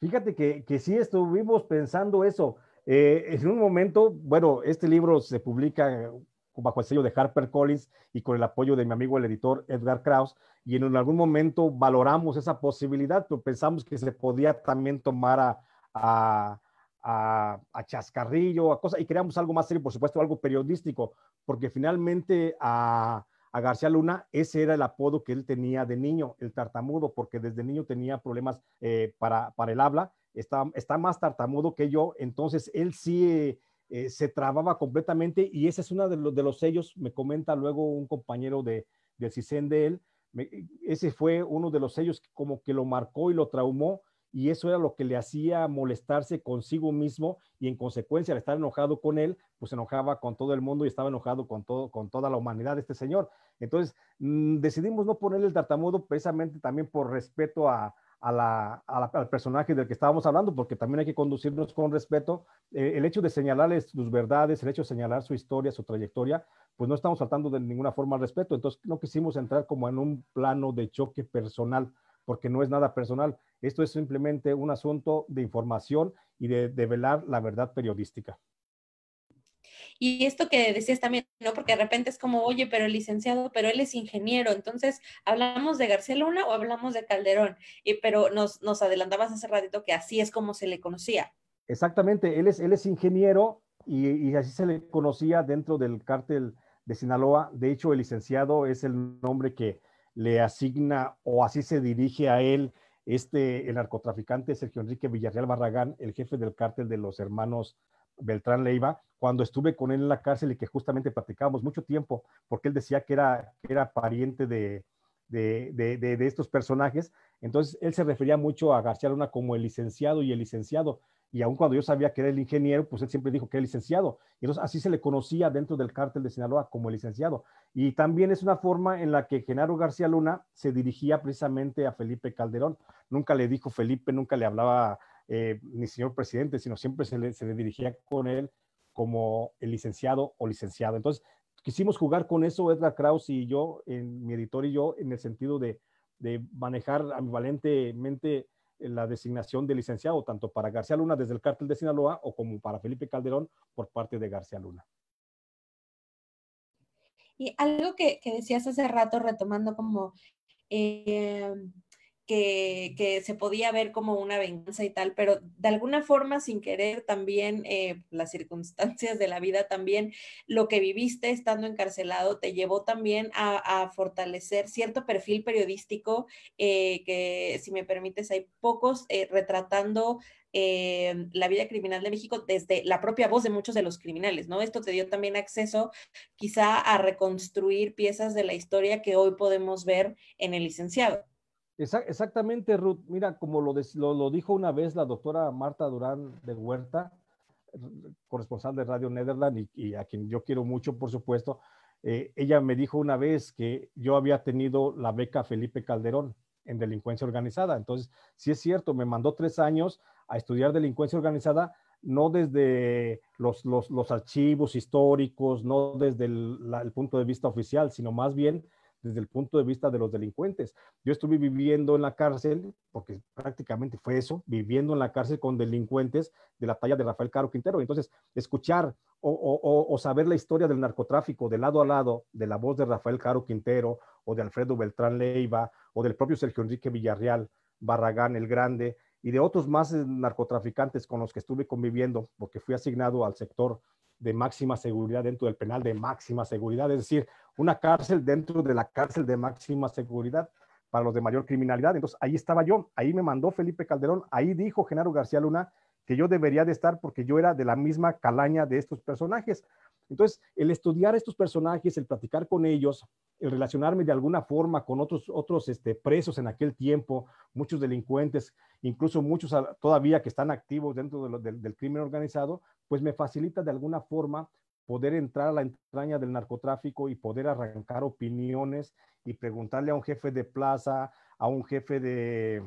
Fíjate que, que sí estuvimos pensando eso. Eh, en un momento, bueno, este libro se publica bajo el sello de HarperCollins y con el apoyo de mi amigo el editor Edgar Kraus, y en algún momento valoramos esa posibilidad, pero pensamos que se podía también tomar a, a, a, a chascarrillo, a cosas, y creamos algo más serio, por supuesto, algo periodístico, porque finalmente a ah, a García Luna, ese era el apodo que él tenía de niño, el tartamudo, porque desde niño tenía problemas eh, para, el habla, está, está, más tartamudo que yo, entonces él sí eh, eh, se trababa completamente y ese es uno de los, de los sellos, me comenta luego un compañero de, del CISEN de él, ese fue uno de los sellos que como que lo marcó y lo traumó y eso era lo que le hacía molestarse consigo mismo y en consecuencia al estar enojado con él, pues se enojaba con todo el mundo y estaba enojado con, todo, con toda la humanidad de este señor. Entonces mm, decidimos no ponerle el tartamudo precisamente también por respeto al personaje del que estábamos hablando, porque también hay que conducirnos con respeto. Eh, el hecho de señalarles sus verdades, el hecho de señalar su historia, su trayectoria, pues no estamos faltando de ninguna forma al respeto. Entonces, no quisimos entrar como en un plano de choque personal, porque no es nada personal. Esto es simplemente un asunto de información y de, velar la verdad periodística. Y esto que decías también, ¿no? Porque de repente es como, oye, pero el licenciado, pero él es ingeniero. Entonces, ¿hablamos de García Luna o hablamos de Calderón? Y, pero nos, nos adelantabas hace ratito que así es como se le conocía. Exactamente, él es, él es ingeniero y, y así se le conocía dentro del cártel de Sinaloa. De hecho, el licenciado es el nombre que, le asigna o así se dirige a él este, el narcotraficante Sergio Enrique Villarreal Barragán, el jefe del cártel de los hermanos Beltrán Leiva, cuando estuve con él en la cárcel y que justamente platicábamos mucho tiempo, porque él decía que era, era pariente de, de, estos personajes. Entonces, él se refería mucho a García Luna como el licenciado y el licenciado y aun cuando yo sabía que era el ingeniero, pues él siempre dijo que era licenciado. Y entonces así se le conocía dentro del cártel de Sinaloa como el licenciado. Y también es una forma en la que Genaro García Luna se dirigía precisamente a Felipe Calderón. Nunca le dijo Felipe, nunca le hablaba eh, ni señor presidente, sino siempre se le, dirigía con él como el licenciado o licenciado. Entonces, quisimos jugar con eso Edgar Krause y yo, en, mi editor y yo, en el sentido de manejar ambivalentemente eh, la designación de licenciado tanto para García Luna desde el cártel de Sinaloa o como para Felipe Calderón por parte de García Luna. Y algo que, decías hace rato, retomando como eh, que, se podía ver como una venganza y tal, pero de alguna forma, sin querer, también eh, las circunstancias de la vida, también lo que viviste estando encarcelado te llevó también a, fortalecer cierto perfil periodístico eh, que, si me permites, hay pocos eh, retratando la vida criminal de México desde la propia voz de muchos de los criminales, ¿no? Esto te dio también acceso quizá a reconstruir piezas de la historia que hoy podemos ver en el licenciado exactamente, Ruth. Mira, como lo, dijo una vez la doctora Marta Durán de Huerta, corresponsal de Radio Nederland y, a quien yo quiero mucho, por supuesto, eh, ella me dijo una vez que yo había tenido la beca Felipe Calderón en delincuencia organizada. Entonces, si es cierto, me mandó tres años a estudiar delincuencia organizada, no desde los, archivos históricos, no desde el punto de vista oficial, sino más bien desde el punto de vista de los delincuentes. Yo estuve viviendo en la cárcel, porque prácticamente fue eso, viviendo en la cárcel con delincuentes de la talla de Rafael Caro Quintero. Entonces, escuchar o, saber la historia del narcotráfico de lado a lado, de la voz de Rafael Caro Quintero o de Alfredo Beltrán Leiva o del propio Sergio Enrique Villarreal, Barragán el Grande y de otros más eh, narcotraficantes con los que estuve conviviendo, porque fui asignado al sector de máxima seguridad dentro del penal de máxima seguridad, es decir, una cárcel dentro de la cárcel de máxima seguridad para los de mayor criminalidad. Entonces, ahí estaba yo, ahí me mandó Felipe Calderón, ahí dijo Genaro García Luna que yo debería de estar porque yo era de la misma calaña de estos personajes. Entonces, el estudiar estos personajes, el platicar con ellos, el relacionarme de alguna forma con otros, otros este, presos en aquel tiempo, muchos delincuentes, incluso muchos todavía que están activos dentro del, del crimen organizado, pues me facilita de alguna forma poder entrar a la entraña del narcotráfico y poder arrancar opiniones y preguntarle a un jefe de plaza, a un jefe de,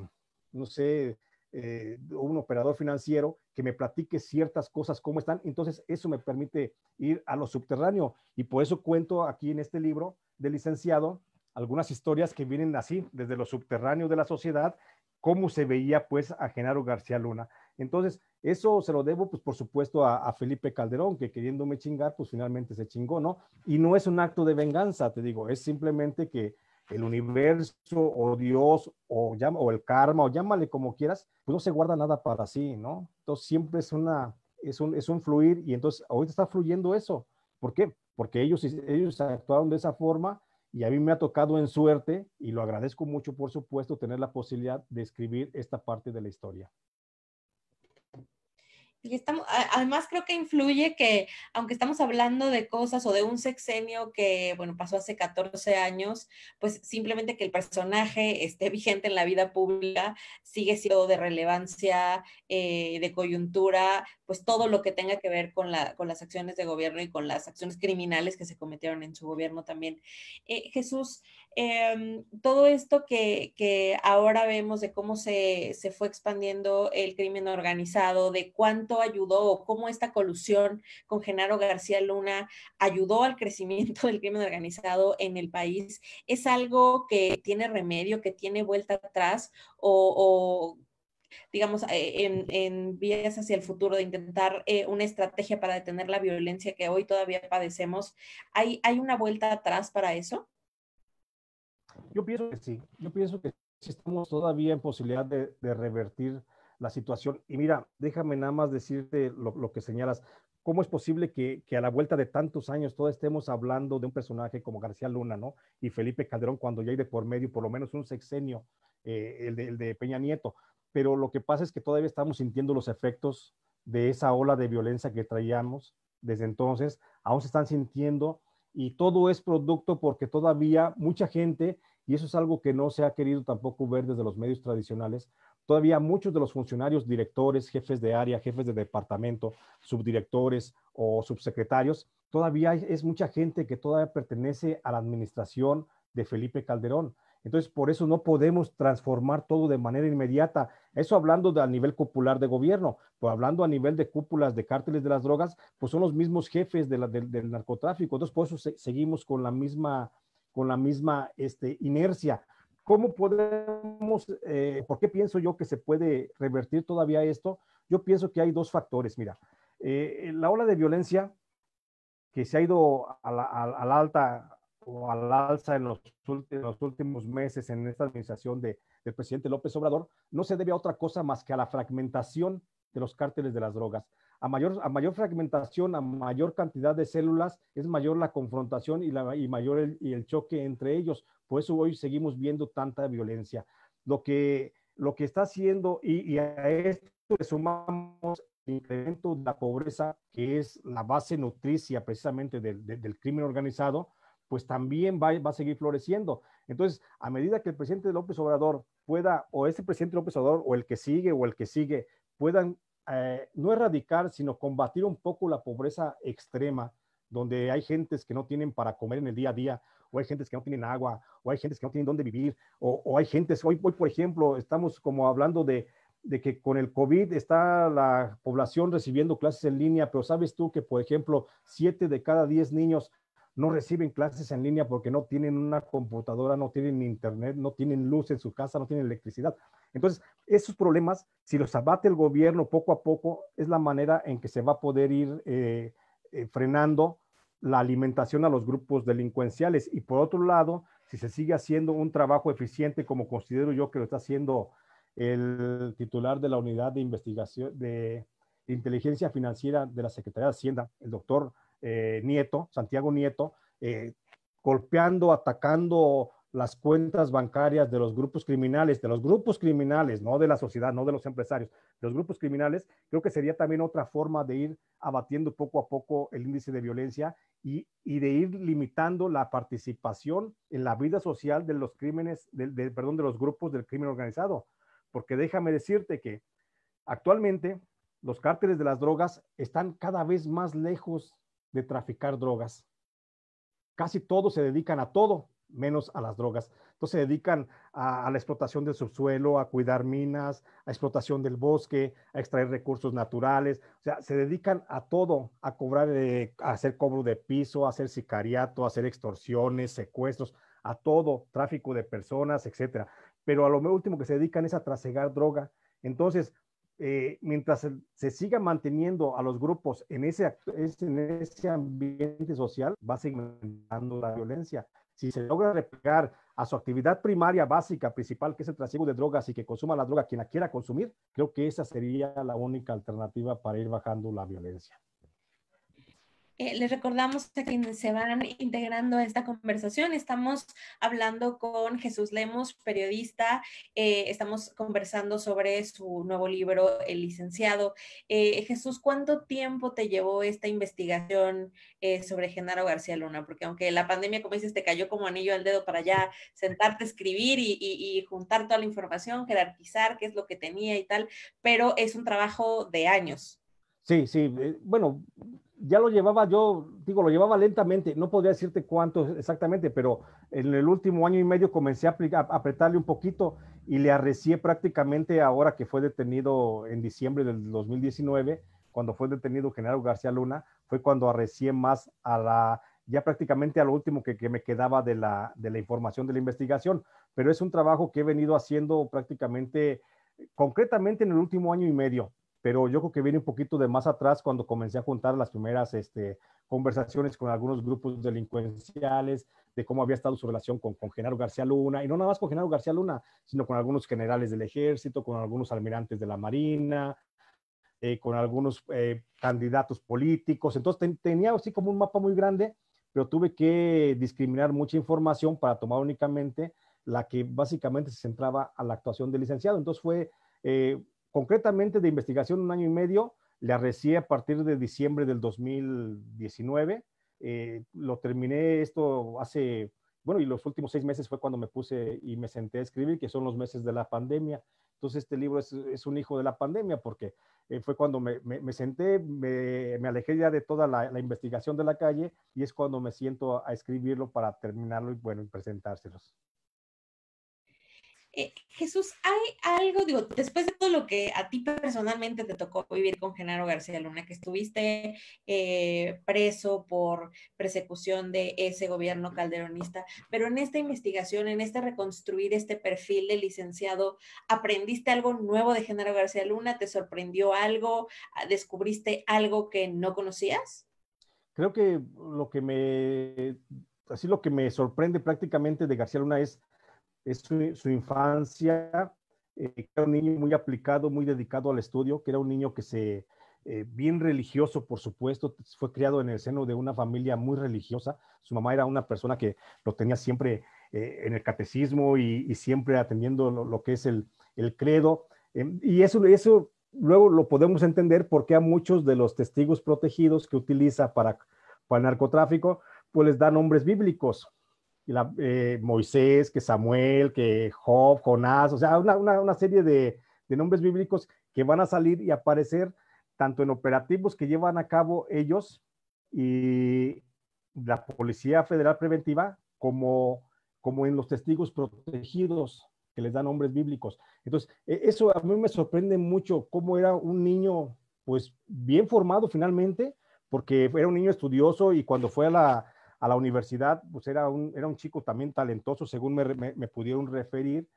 no sé, eh, un operador financiero que me platique ciertas cosas, cómo están. Entonces, eso me permite ir a lo subterráneo. Y por eso cuento aquí en este libro de licenciado algunas historias que vienen así, desde lo subterráneo de la sociedad, cómo se veía pues a Genaro García Luna. Entonces, eso se lo debo, pues por supuesto, a, a, Felipe Calderón, que queriéndome chingar, pues finalmente se chingó, ¿no? Y no es un acto de venganza, te digo, es simplemente que el universo o Dios o, llama, el karma o llámale como quieras, pues no se guarda nada para sí, ¿no? Entonces siempre es, una, es, un, fluir y entonces ahorita está fluyendo eso. ¿Por qué? Porque ellos, ellos actuaron de esa forma y a mí me ha tocado en suerte y lo agradezco mucho, por supuesto, tener la posibilidad de escribir esta parte de la historia además creo que influye que, aunque estamos hablando de cosas o de un sexenio que, bueno, pasó hace 14 años, pues simplemente que el personaje esté vigente en la vida pública sigue siendo de relevancia, eh, de coyuntura, pues todo lo que tenga que ver con, con las acciones de gobierno y con las acciones criminales que se cometieron en su gobierno también. Eh, Jesús, em, todo esto que, ahora vemos de cómo se, se fue expandiendo el crimen organizado, de cuánto ayudó, o cómo esta colusión con Genaro García Luna ayudó al crecimiento del crimen organizado en el país, es algo que tiene remedio, que tiene vuelta atrás o, digamos, eh, en, vías hacia el futuro de intentar eh, una estrategia para detener la violencia que hoy todavía padecemos, ¿hay, ¿hay una vuelta atrás para eso? Yo pienso que sí, yo pienso que sí estamos todavía en posibilidad de, de revertir la situación. Y mira, déjame nada más decirte lo, que señalas. ¿Cómo es posible que, a la vuelta de tantos años todos estemos hablando de un personaje como García Luna, ¿no? Y Felipe Calderón cuando ya hay de por medio por lo menos un sexenio, eh, el, de, el de Peña Nieto. Pero lo que pasa es que todavía estamos sintiendo los efectos de esa ola de violencia que traíamos desde entonces, aún se están sintiendo y todo es producto porque todavía mucha gente, y eso es algo que no se ha querido tampoco ver desde los medios tradicionales, Todavía muchos de los funcionarios, directores, jefes de área, jefes de departamento, subdirectores o subsecretarios, todavía es mucha gente que todavía pertenece a la administración de Felipe Calderón. Entonces, por eso no podemos transformar todo de manera inmediata. Eso hablando de, a nivel popular de gobierno, pero pues hablando a nivel de cúpulas de cárteles de las drogas, pues son los mismos jefes del narcotráfico. Entonces, por eso seguimos con la misma, con la misma este, inercia. ¿Cómo podemos, eh, por qué pienso yo que se puede revertir todavía esto? Yo pienso que hay dos factores, mira, eh, la ola de violencia que se ha ido a la, alta o al alza en los, últimos meses en esta administración del presidente López Obrador, no se debe a otra cosa más que a la fragmentación de los cárteles de las drogas a mayor, a mayor fragmentación, a mayor cantidad de células, es mayor la confrontación y, la, mayor el, y el choque entre ellos. Por eso hoy seguimos viendo tanta violencia. Lo que, lo que está haciendo, y, a esto le sumamos el incremento de la pobreza, que es la base nutricia precisamente del, crimen organizado, pues también va, va, a seguir floreciendo. Entonces, a medida que el presidente López Obrador pueda, o este presidente López Obrador, o el que sigue, o el que sigue, puedan eh, no erradicar, sino combatir un poco la pobreza extrema, donde hay gentes que no tienen para comer en el día a día, o hay gentes que no tienen agua, o hay gentes que no tienen dónde vivir, o, hay gentes, hoy, por ejemplo, estamos como hablando de que con el COVID está la población recibiendo clases en línea, pero sabes tú que, por ejemplo, siete de cada diez niños no reciben clases en línea porque no tienen una computadora, no tienen internet, no tienen luz en su casa, no tienen electricidad. Entonces, esos problemas, si los abate el gobierno poco a poco, es la manera en que se va a poder ir eh, eh, frenando la alimentación a los grupos delincuenciales. Y por otro lado, si se sigue haciendo un trabajo eficiente, como considero yo que lo está haciendo el titular de la unidad de investigación de inteligencia financiera de la Secretaría de Hacienda, el doctor eh, Nieto, Santiago Nieto, eh, golpeando, atacando las cuentas bancarias de los grupos criminales, de los grupos criminales, no de la sociedad, no de los empresarios, de los grupos criminales, creo que sería también otra forma de ir abatiendo poco a poco el índice de violencia y, de ir limitando la participación en la vida social de los crímenes, perdón, de los grupos del crimen organizado. Porque déjame decirte que actualmente los cárteles de las drogas están cada vez más lejos de traficar drogas. Casi todos se dedican a todo, menos a las drogas. Entonces se dedican a, la explotación del subsuelo, a cuidar minas, a explotación del bosque, a extraer recursos naturales. O sea, se dedican a todo, a cobrar, eh, a hacer cobro de piso, a hacer sicariato, a hacer extorsiones, secuestros, a todo, tráfico de personas, etcétera. Pero a lo último que se dedican es a trasegar droga. Entonces, eh, mientras se, siga manteniendo a los grupos en ese, en ese ambiente social, va segmentando la violencia. Si se logra replegar a su actividad primaria, básica, principal, que es el trasiego de drogas y que consuma la droga quien la quiera consumir, creo que esa sería la única alternativa para ir bajando la violencia. Eh, les recordamos a quienes se van integrando a esta conversación. Estamos hablando con Jesús Lemos, periodista. Eh, estamos conversando sobre su nuevo libro, El Licenciado. Eh, Jesús, ¿cuánto tiempo te llevó esta investigación sobre Genaro García Luna? Porque aunque la pandemia, como dices, te cayó como anillo al dedo para ya sentarte a escribir y, y juntar toda la información, jerarquizar qué es lo que tenía y tal, pero es un trabajo de años. Sí, sí. Eh, bueno, ya lo llevaba yo, digo, lo llevaba lentamente. No podría decirte cuánto exactamente, pero en el último año y medio comencé a, apretarle un poquito y le arrecié prácticamente ahora que fue detenido en diciembre del 2019, cuando fue detenido General García Luna, fue cuando arrecié más a la ya prácticamente a lo último que, me quedaba de la, de la, información de la investigación, pero es un trabajo que he venido haciendo prácticamente, concretamente en el último año y medio pero yo creo que viene un poquito de más atrás cuando comencé a juntar las primeras este, conversaciones con algunos grupos delincuenciales, de cómo había estado su relación con, con, Genaro García Luna, y no nada más con Genaro García Luna, sino con algunos generales del ejército, con algunos almirantes de la Marina, eh, con algunos eh, candidatos políticos. Entonces tenía así como un mapa muy grande, pero tuve que discriminar mucha información para tomar únicamente la que básicamente se centraba a la actuación del licenciado. Entonces fue... Eh, concretamente de investigación un año y medio, le arrecié a partir de diciembre del 2019. Eh, lo terminé esto hace, bueno, y los últimos seis meses fue cuando me puse y me senté a escribir, que son los meses de la pandemia. Entonces este libro es, un hijo de la pandemia porque eh, fue cuando me, senté, me, alejé ya de toda la, investigación de la calle y es cuando me siento a, escribirlo para terminarlo y bueno, y presentárselos. Eh, Jesús, hay algo, digo, después de todo lo que a ti personalmente te tocó vivir con Genaro García Luna, que estuviste eh, preso por persecución de ese gobierno calderonista, pero en esta investigación, en este reconstruir este perfil de licenciado, ¿aprendiste algo nuevo de Genaro García Luna? ¿Te sorprendió algo? Ah, ¿Descubriste algo que no conocías? Creo que lo que me así lo que me sorprende prácticamente de García Luna es es su, infancia, eh, era un niño muy aplicado, muy dedicado al estudio, que era un niño que se, eh, bien religioso, por supuesto, fue criado en el seno de una familia muy religiosa. Su mamá era una persona que lo tenía siempre eh, en el catecismo y, siempre atendiendo lo, que es el, credo. Em, y eso, eso luego lo podemos entender porque a muchos de los testigos protegidos que utiliza para, para el narcotráfico, pues les da nombres bíblicos. Eh, Moisés, que Samuel, que Job, Jonás, o sea, una, serie de, nombres bíblicos que van a salir y aparecer tanto en operativos que llevan a cabo ellos y la Policía Federal Preventiva como, como en los testigos protegidos que les dan nombres bíblicos. Entonces, e, eso a mí me sorprende mucho, cómo era un niño, pues bien formado finalmente, porque era un niño estudioso y cuando fue a la, a la universidad, pues era un, era un chico también talentoso, según me, pudieron referir.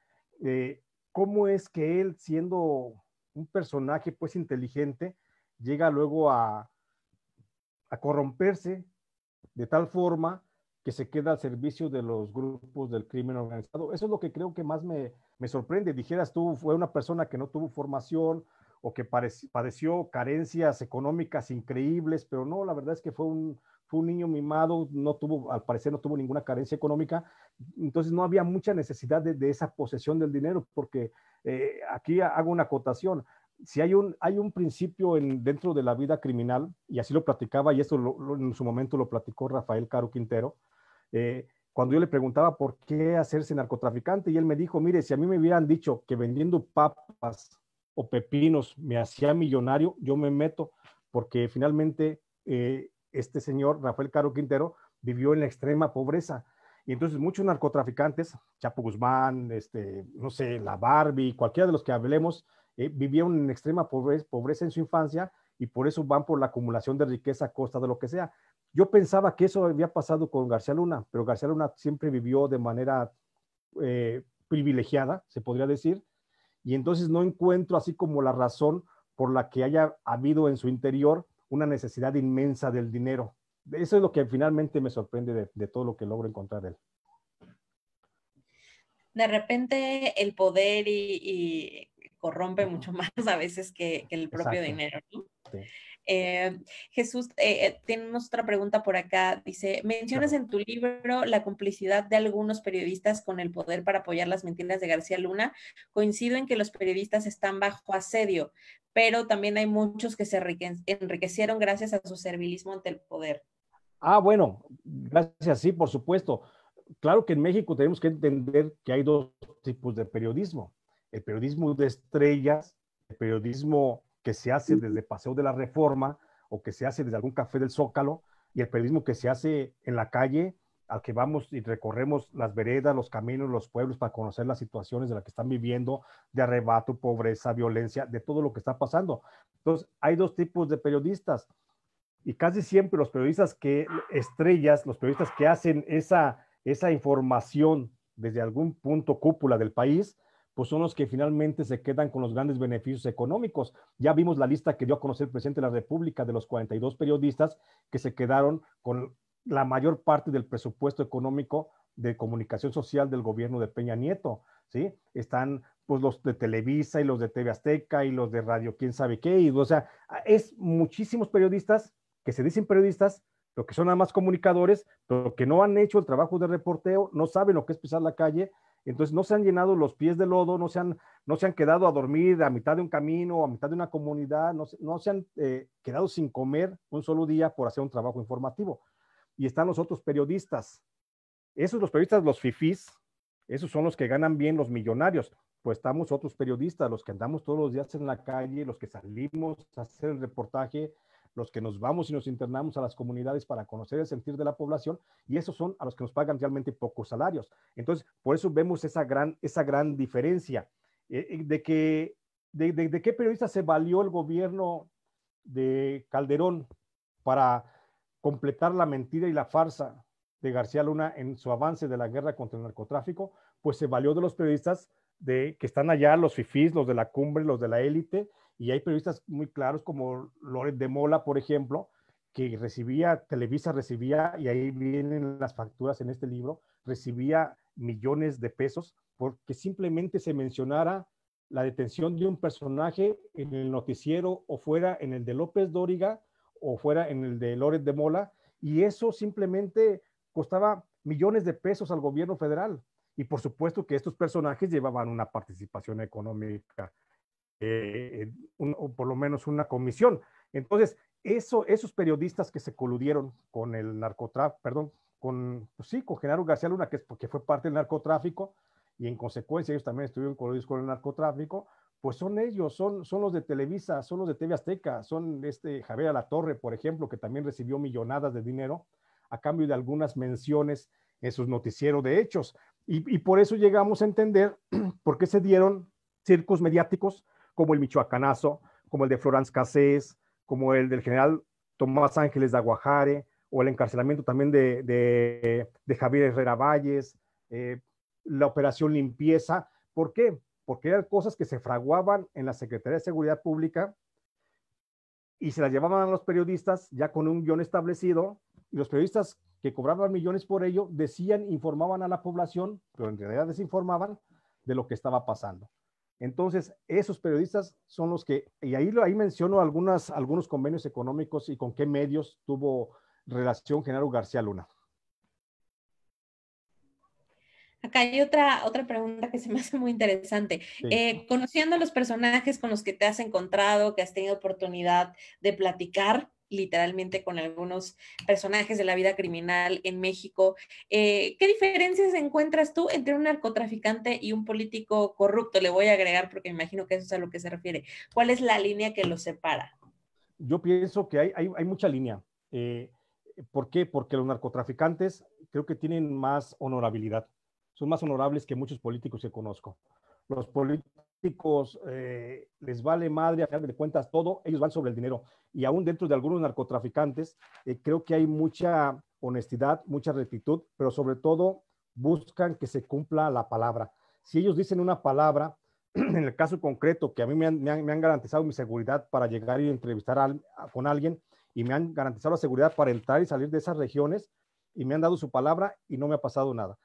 Eh, ¿Cómo es que él, siendo un personaje pues inteligente, llega luego a, corromperse de tal forma que se queda al servicio de los grupos del crimen organizado? Eso es lo que creo que más me, me sorprende. Dijeras tú, fue una persona que no tuvo formación, o que padeció carencias económicas increíbles, pero no, la verdad es que fue un, fue un niño mimado, no tuvo, al parecer no tuvo ninguna carencia económica, entonces no había mucha necesidad de, esa posesión del dinero, porque eh, aquí hago una acotación. Si hay un, hay un principio en, dentro de la vida criminal, y así lo platicaba, y eso en su momento lo platicó Rafael Caro Quintero, eh, cuando yo le preguntaba por qué hacerse narcotraficante, y él me dijo, mire, si a mí me hubieran dicho que vendiendo papas o pepinos me hacía millonario, yo me meto, porque finalmente eh, este señor, Rafael Caro Quintero, vivió en la extrema pobreza. Y entonces muchos narcotraficantes, Chapo Guzmán, este, no sé, la Barbie, cualquiera de los que hablemos, eh, vivieron en extrema pobreza, en su infancia y por eso van por la acumulación de riqueza a costa de lo que sea. Yo pensaba que eso había pasado con García Luna, pero García Luna siempre vivió de manera eh, privilegiada, se podría decir, y entonces no encuentro así como la razón por la que haya habido en su interior una necesidad inmensa del dinero. Eso es lo que finalmente me sorprende de, todo lo que logro encontrar él. De repente el poder y, corrompe mucho más a veces que, el propio dinero. ¿no? Eh, Jesús, eh, eh, tenemos otra pregunta por acá. Dice, mencionas en tu libro la complicidad de algunos periodistas con el poder para apoyar las mentiras de García Luna. Coincido en que los periodistas están bajo asedio, pero también hay muchos que se enriquecieron gracias a su servilismo ante el poder. Ah, bueno, gracias, sí, por supuesto. Claro que en México tenemos que entender que hay dos tipos de periodismo. El periodismo de estrellas, el periodismo que se hace desde Paseo de la Reforma o que se hace desde algún café del Zócalo y el periodismo que se hace en la calle al que vamos y recorremos las veredas, los caminos, los pueblos para conocer las situaciones de las que están viviendo, de arrebato, pobreza, violencia, de todo lo que está pasando. Entonces, hay dos tipos de periodistas y casi siempre los periodistas que estrellas, los periodistas que hacen esa, esa información desde algún punto cúpula del país, pues son los que finalmente se quedan con los grandes beneficios económicos. Ya vimos la lista que dio a conocer el presidente de la República de los 42 periodistas que se quedaron con la mayor parte del presupuesto económico de comunicación social del gobierno de Peña Nieto, ¿sí? Están pues los de Televisa y los de TV Azteca y los de Radio quién sabe qué, o sea, es muchísimos periodistas que se dicen periodistas, lo que son nada más comunicadores, pero que no han hecho el trabajo de reporteo, no saben lo que es pisar la calle, entonces no se han llenado los pies de lodo, no se han, quedado a dormir a mitad de un camino, a mitad de una comunidad, no, se han eh, quedado sin comer un solo día por hacer un trabajo informativo. Y están los otros periodistas. Esos los periodistas, los fifis, esos son los que ganan bien los millonarios. Pues estamos otros periodistas, los que andamos todos los días en la calle, los que salimos a hacer el reportaje, los que nos vamos y nos internamos a las comunidades para conocer el sentir de la población, y esos son a los que nos pagan realmente pocos salarios. Entonces, por eso vemos esa gran, diferencia eh, eh, de que, qué periodista se valió el gobierno de Calderón para completar la mentira y la farsa de García Luna en su avance de la guerra contra el narcotráfico, pues se valió de los periodistas de que están allá, los fifís, los de la cumbre, los de la élite, y hay periodistas muy claros como Loret de Mola, por ejemplo, que recibía, Televisa recibía, y ahí vienen las facturas en este libro, recibía millones de pesos porque simplemente se mencionara la detención de un personaje en el noticiero o fuera en el de López Dóriga o fuera en el de Loret de Mola, y eso simplemente costaba millones de pesos al gobierno federal. Y por supuesto que estos personajes llevaban una participación económica eh, eh, o por lo menos una comisión. Entonces, esos periodistas que se coludieron con el narcotráfico, perdón, con, pues sí, con Genaro García Luna, que, es, porque fue parte del narcotráfico, y en consecuencia ellos también estuvieron coludidos con el narcotráfico, pues son ellos, son, son los de Televisa, son los de TV Azteca, son este Javier Alatorre, por ejemplo, que también recibió millonadas de dinero a cambio de algunas menciones en sus noticieros de hechos. Y, y por eso llegamos a entender por qué se dieron circos mediáticos como el michoacanazo, como el de Florence Cassés, como el del general Tomás Ángeles de Aguajare, o el encarcelamiento también de, Javier Herrera Valles, eh, la operación limpieza. ¿Por qué? Porque eran cosas que se fraguaban en la Secretaría de Seguridad Pública y se las llevaban a los periodistas ya con un guión establecido y los periodistas que cobraban millones por ello decían, informaban a la población, pero en realidad desinformaban de lo que estaba pasando. Entonces, esos periodistas son los que, y ahí, ahí menciono algunos convenios económicos y con qué medios tuvo relación Genaro García Luna. Acá hay otra, otra pregunta que se me hace muy interesante. Eh, conociendo a los personajes con los que te has encontrado, que has tenido oportunidad de platicar, literalmente con algunos personajes de la vida criminal en México. Eh, ¿Qué diferencias encuentras tú entre un narcotraficante y un político corrupto? Le voy a agregar porque me imagino que eso es a lo que se refiere. ¿Cuál es la línea que los separa? Yo pienso que hay, mucha línea. Eh, ¿Por qué? Porque los narcotraficantes creo que tienen más honorabilidad. Son más honorables que muchos políticos que conozco. Los políticos eh, les vale madre, a final de cuentas, todo, ellos van sobre el dinero. Y aún dentro de algunos narcotraficantes, eh, creo que hay mucha honestidad, mucha rectitud, pero sobre todo buscan que se cumpla la palabra. Si ellos dicen una palabra, en el caso concreto, que a mí me han, garantizado mi seguridad para llegar y entrevistar a, con alguien, y me han garantizado la seguridad para entrar y salir de esas regiones, y me han dado su palabra y no me ha pasado nada.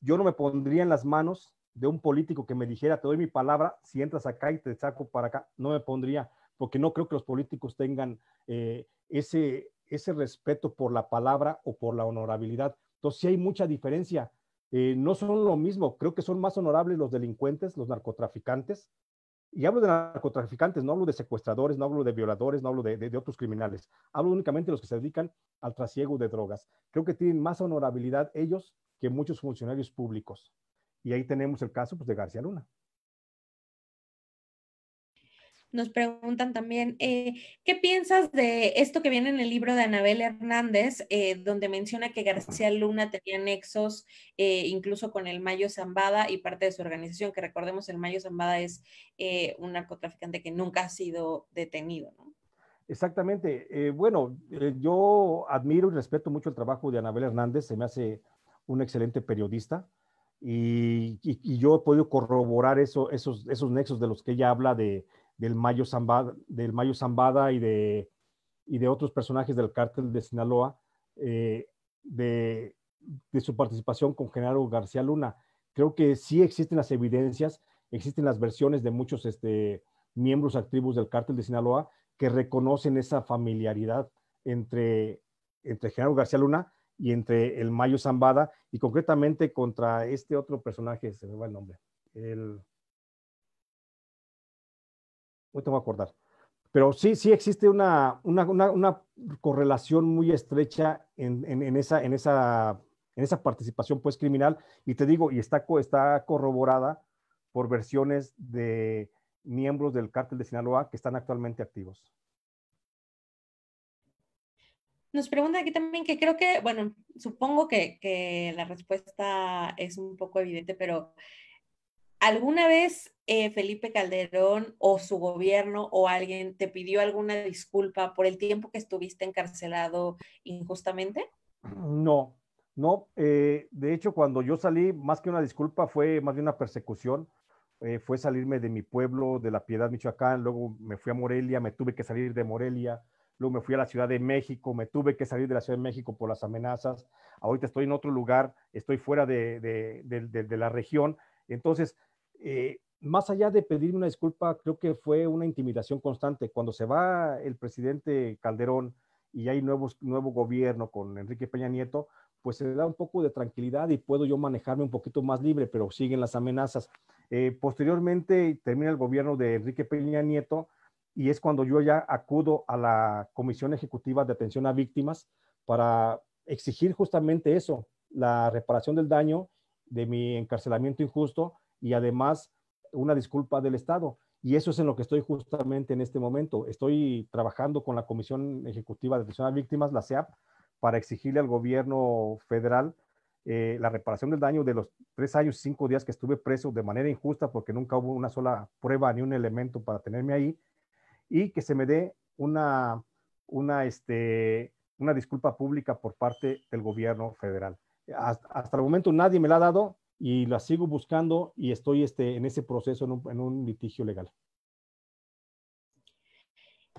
Yo no me pondría en las manos de un político que me dijera, te doy mi palabra, si entras acá y te saco para acá, no me pondría, porque no creo que los políticos tengan eh, ese, respeto por la palabra o por la honorabilidad. Entonces, sí hay mucha diferencia. Eh, no son lo mismo, creo que son más honorables los delincuentes, los narcotraficantes. Y hablo de narcotraficantes, no hablo de secuestradores, no hablo de violadores, no hablo de, de otros criminales. Hablo únicamente de los que se dedican al trasiego de drogas. Creo que tienen más honorabilidad ellos que muchos funcionarios públicos. Y ahí tenemos el caso pues, de García Luna. Nos preguntan también, eh, ¿qué piensas de esto que viene en el libro de Anabel Hernández, eh, donde menciona que García Luna tenía nexos eh, incluso con el Mayo Zambada y parte de su organización, que recordemos el Mayo Zambada es un narcotraficante que nunca ha sido detenido? Exactamente. bueno, yo admiro y respeto mucho el trabajo de Anabel Hernández, se me hace un excelente periodista. Y, yo he podido corroborar esos, nexos de los que ella habla del, Mayo Zambada, y de, otros personajes del cártel de Sinaloa, eh, de, su participación con Genaro García Luna. Creo que sí existen las evidencias, existen las versiones de muchos este, miembros activos del cártel de Sinaloa que reconocen esa familiaridad entre, entre Genaro García Luna y entre el Mayo Zambada y concretamente contra este otro personaje, se me va el nombre. El... te voy a acordar. Pero sí, sí existe una, correlación muy estrecha en, esa, en, esa, participación pues criminal y te digo, y está, está corroborada por versiones de miembros del cártel de Sinaloa que están actualmente activos. Nos pregunta aquí también que creo que, bueno, supongo que, la respuesta es un poco evidente, pero ¿alguna vez eh, Felipe Calderón o su gobierno o alguien te pidió alguna disculpa por el tiempo que estuviste encarcelado injustamente? No, no. Eh, de hecho, cuando yo salí, más que una disculpa, fue más de una persecución. Eh, fue salirme de mi pueblo, de La Piedad, Michoacán, luego me fui a Morelia, me tuve que salir de Morelia, luego me fui a la Ciudad de México, me tuve que salir de la Ciudad de México por las amenazas, ahorita estoy en otro lugar, estoy fuera de, la región. Entonces, eh, más allá de pedirme una disculpa, creo que fue una intimidación constante. Cuando se va el presidente Calderón y hay nuevos, nuevo gobierno con Enrique Peña Nieto, pues se da un poco de tranquilidad y puedo yo manejarme un poquito más libre, pero siguen las amenazas. Eh, posteriormente termina el gobierno de Enrique Peña Nieto y es cuando yo ya acudo a la Comisión Ejecutiva de Atención a Víctimas para exigir justamente eso, la reparación del daño de mi encarcelamiento injusto y además una disculpa del Estado. Y eso es en lo que estoy justamente en este momento. Estoy trabajando con la Comisión Ejecutiva de Atención a Víctimas, la CEAP, para exigirle al gobierno federal eh, la reparación del daño de los tres años y cinco días que estuve preso de manera injusta porque nunca hubo una sola prueba ni un elemento para tenerme ahí y que se me dé una, este, una, disculpa pública por parte del gobierno federal. Hasta, el momento nadie me la ha dado y la sigo buscando y estoy este, en ese proceso, en un, litigio legal.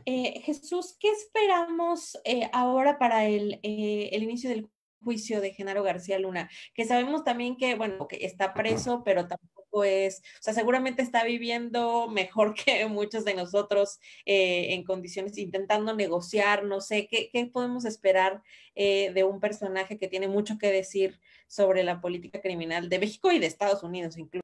Eh, Jesús, ¿qué esperamos eh, ahora para el, eh, el, inicio del juicio de Genaro García Luna, que sabemos también que, bueno, que está preso, pero tampoco es, o sea, seguramente está viviendo mejor que muchos de nosotros eh, en condiciones, intentando negociar, no sé, ¿qué, qué podemos esperar eh, de un personaje que tiene mucho que decir sobre la política criminal de México y de Estados Unidos incluso?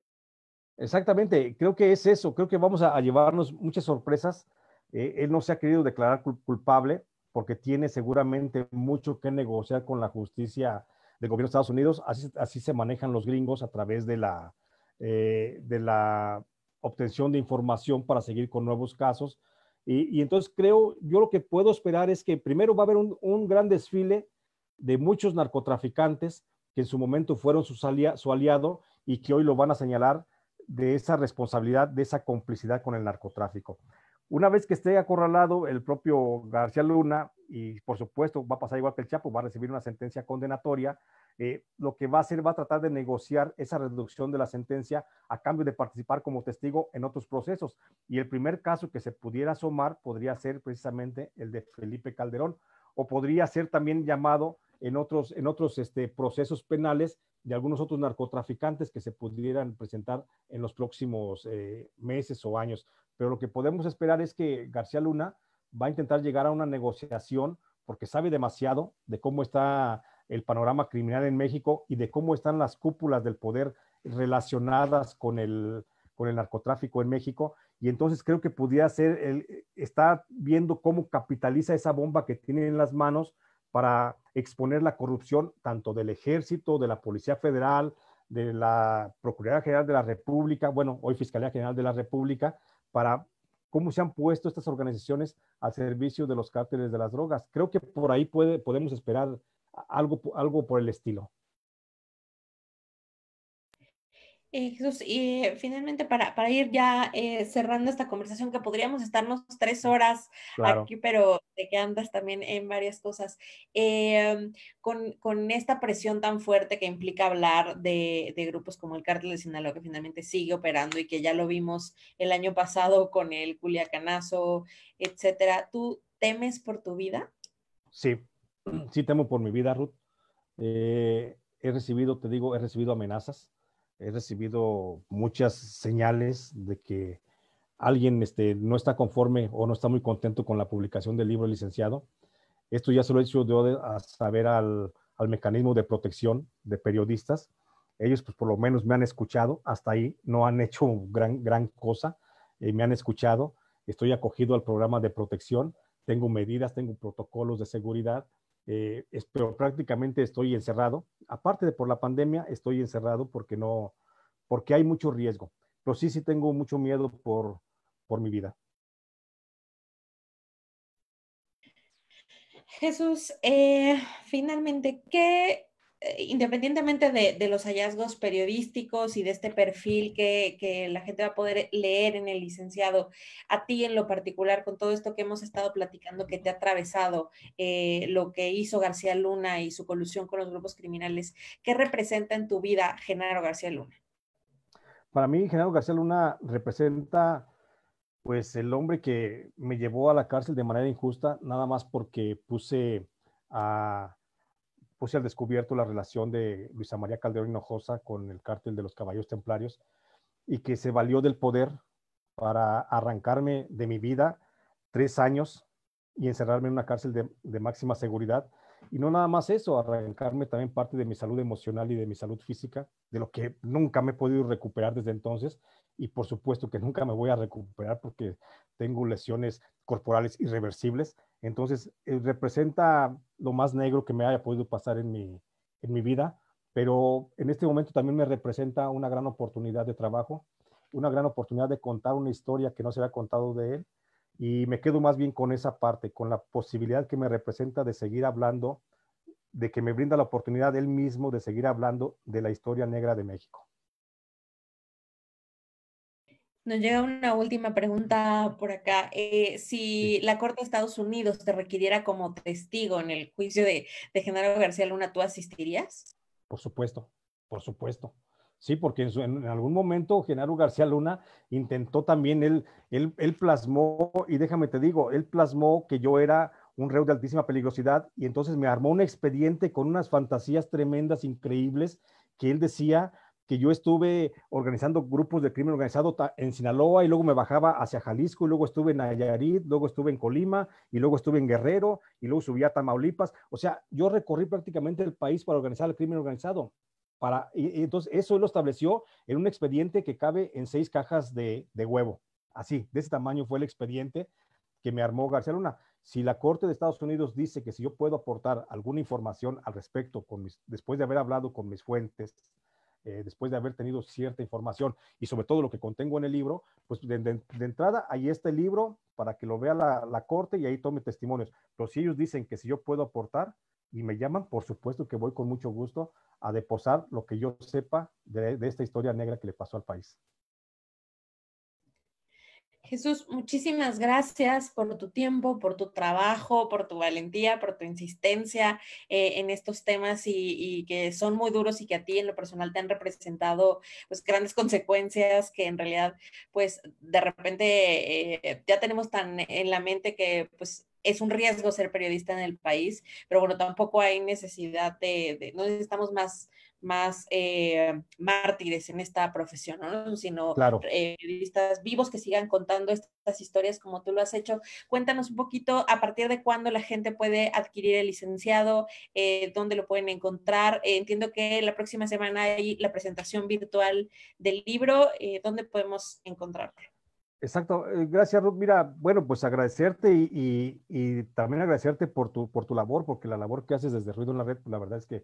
Exactamente, creo que es eso, creo que vamos a, llevarnos muchas sorpresas. Eh, él no se ha querido declarar culpable, porque tiene seguramente mucho que negociar con la justicia del gobierno de Estados Unidos. Así, se manejan los gringos a través eh, de la, obtención de información para seguir con nuevos casos. Y, entonces creo, yo lo que puedo esperar es que primero va a haber un, gran desfile de muchos narcotraficantes que en su momento fueron su aliado y que hoy lo van a señalar de esa responsabilidad, de esa complicidad con el narcotráfico. Una vez que esté acorralado el propio García Luna, y por supuesto va a pasar igual que el Chapo, va a recibir una sentencia condenatoria, eh, lo que va a hacer va a tratar de negociar esa reducción de la sentencia a cambio de participar como testigo en otros procesos. Y el primer caso que se pudiera asomar podría ser precisamente el de Felipe Calderón, o podría ser también llamado en otros, en otros este, procesos penales de algunos otros narcotraficantes que se pudieran presentar en los próximos eh, meses o años pero lo que podemos esperar es que García Luna va a intentar llegar a una negociación porque sabe demasiado de cómo está el panorama criminal en México y de cómo están las cúpulas del poder relacionadas con el, narcotráfico en México. Y entonces creo que podría ser, el, está viendo cómo capitaliza esa bomba que tiene en las manos para exponer la corrupción tanto del ejército, de la Policía Federal, de la Procuraduría General de la República, bueno, hoy Fiscalía General de la República, para cómo se han puesto estas organizaciones al servicio de los cárteles de las drogas. Creo que por ahí podemos esperar algo por el estilo. Jesús, y eh, finalmente para, ir ya eh, cerrando esta conversación, que podríamos estarnos tres horas aquí, pero de que andas también en varias cosas, em, con, esta presión tan fuerte que implica hablar de, de, grupos como el Cártel de Sinaloa, que finalmente sigue operando y que ya lo vimos el año pasado con el Culiacanazo, etcétera, ¿tú temes por tu vida? Sí, sí temo por mi vida, Ruth. Eh, he recibido, te digo, he recibido amenazas he recibido muchas señales de que alguien este, no está conforme o no está muy contento con la publicación del libro licenciado. Esto ya se lo he hecho a saber al, mecanismo de protección de periodistas. Ellos pues por lo menos me han escuchado hasta ahí, no han hecho gran, gran cosa, eh, me han escuchado, estoy acogido al programa de protección, tengo medidas, tengo protocolos de seguridad, eh, pero prácticamente estoy encerrado. Aparte de por la pandemia, estoy encerrado porque no, porque hay mucho riesgo. Pero sí, sí tengo mucho miedo por, por mi vida. Jesús, eh, finalmente, ¿qué eh, independientemente de, los hallazgos periodísticos y de este perfil que, la gente va a poder leer en el licenciado, a ti en lo particular, con todo esto que hemos estado platicando, que te ha atravesado eh, lo que hizo García Luna y su colusión con los grupos criminales, ¿qué representa en tu vida Genaro García Luna? Para mí, Genaro García Luna representa pues el hombre que me llevó a la cárcel de manera injusta, nada más porque puse a puse al descubierto la relación de Luisa María Calderón Hinojosa con el cártel de los Caballos Templarios y que se valió del poder para arrancarme de mi vida tres años y encerrarme en una cárcel de, de máxima seguridad. Y no nada más eso, arrancarme también parte de mi salud emocional y de mi salud física, de lo que nunca me he podido recuperar desde entonces. Y por supuesto que nunca me voy a recuperar porque tengo lesiones corporales irreversibles entonces, eh, representa lo más negro que me haya podido pasar en mi, en mi vida, pero en este momento también me representa una gran oportunidad de trabajo, una gran oportunidad de contar una historia que no se había contado de él y me quedo más bien con esa parte, con la posibilidad que me representa de seguir hablando, de que me brinda la oportunidad él mismo de seguir hablando de la historia negra de México. Nos llega una última pregunta por acá. Eh, si la Corte de Estados Unidos te requiriera como testigo en el juicio de, Genaro García Luna, ¿tú asistirías? Por supuesto, por supuesto. Sí, porque en, algún momento Genaro García Luna intentó también, él, él, él plasmó, y déjame te digo, él plasmó que yo era un reo de altísima peligrosidad y entonces me armó un expediente con unas fantasías tremendas, increíbles, que él decía que yo estuve organizando grupos de crimen organizado en Sinaloa y luego me bajaba hacia Jalisco y luego estuve en Nayarit, luego estuve en Colima y luego estuve en Guerrero y luego subí a Tamaulipas. O sea, yo recorrí prácticamente el país para organizar el crimen organizado. Para, y, entonces, eso lo estableció en un expediente que cabe en seis cajas de, de huevo. Así, de ese tamaño fue el expediente que me armó García Luna. Si la Corte de Estados Unidos dice que si yo puedo aportar alguna información al respecto, con mis, después de haber hablado con mis fuentes, eh, después de haber tenido cierta información y sobre todo lo que contengo en el libro, pues de, entrada hay este libro para que lo vea la, corte y ahí tome testimonios. Pero si ellos dicen que si yo puedo aportar y me llaman, por supuesto que voy con mucho gusto a deposar lo que yo sepa de esta historia negra que le pasó al país. Jesús, muchísimas gracias por tu tiempo, por tu trabajo, por tu valentía, por tu insistencia eh, en estos temas y, que son muy duros y que a ti en lo personal te han representado pues, grandes consecuencias que en realidad pues de repente eh, ya tenemos tan en la mente que pues es un riesgo ser periodista en el país, pero bueno, tampoco hay necesidad de, de no necesitamos más más eh, mártires en esta profesión, sino eh, periodistas vivos que sigan contando estas historias como tú lo has hecho. Cuéntanos un poquito a partir de cuándo la gente puede adquirir el licenciado, eh, dónde lo pueden encontrar. entiendo que la próxima semana hay la presentación virtual del libro, ¿dónde podemos encontrarlo? Exacto, gracias Ruth. Mira, bueno, pues agradecerte y, también agradecerte por tu, por tu labor, porque la labor que haces desde Ruido en la Red, pues la verdad es que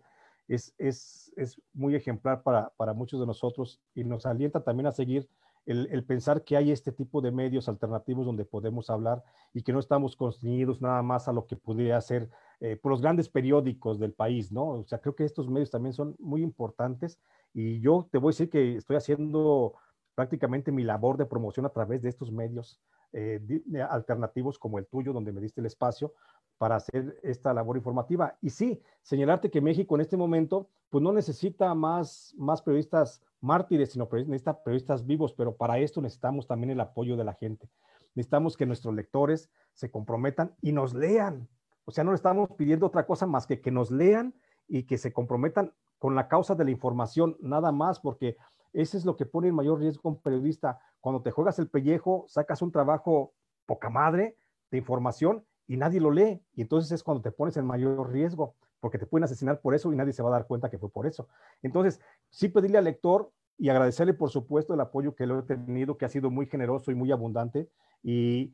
es, muy ejemplar para, muchos de nosotros y nos alienta también a seguir el, pensar que hay este tipo de medios alternativos donde podemos hablar y que no estamos constreñidos nada más a lo que pudiera ser eh, por los grandes periódicos del país, ¿no? O sea, creo que estos medios también son muy importantes y yo te voy a decir que estoy haciendo prácticamente mi labor de promoción a través de estos medios eh, eh, alternativos como el tuyo, donde me diste el espacio, para hacer esta labor informativa. Y sí, señalarte que México en este momento, pues no necesita más, más periodistas mártires, sino necesita periodistas vivos, pero para esto necesitamos también el apoyo de la gente. Necesitamos que nuestros lectores se comprometan y nos lean. O sea, no le estamos pidiendo otra cosa más que que nos lean y que se comprometan con la causa de la información, nada más, porque ese es lo que pone en mayor riesgo un periodista. Cuando te juegas el pellejo, sacas un trabajo poca madre de información y nadie lo lee. Y entonces es cuando te pones en mayor riesgo, porque te pueden asesinar por eso y nadie se va a dar cuenta que fue por eso. Entonces, sí pedirle al lector y agradecerle, por supuesto, el apoyo que lo he tenido, que ha sido muy generoso y muy abundante, y,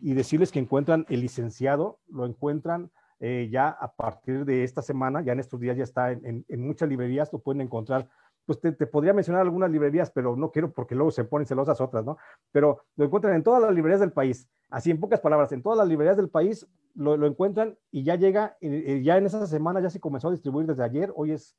decirles que encuentran el licenciado, lo encuentran eh, ya a partir de esta semana, ya en estos días ya está en muchas librerías, lo pueden encontrar pues te, podría mencionar algunas librerías, pero no quiero porque luego se ponen celosas otras, ¿no? Pero lo encuentran en todas las librerías del país, así en pocas palabras, en todas las librerías del país lo, encuentran y ya llega, ya en esa semana ya se comenzó a distribuir desde ayer, hoy es,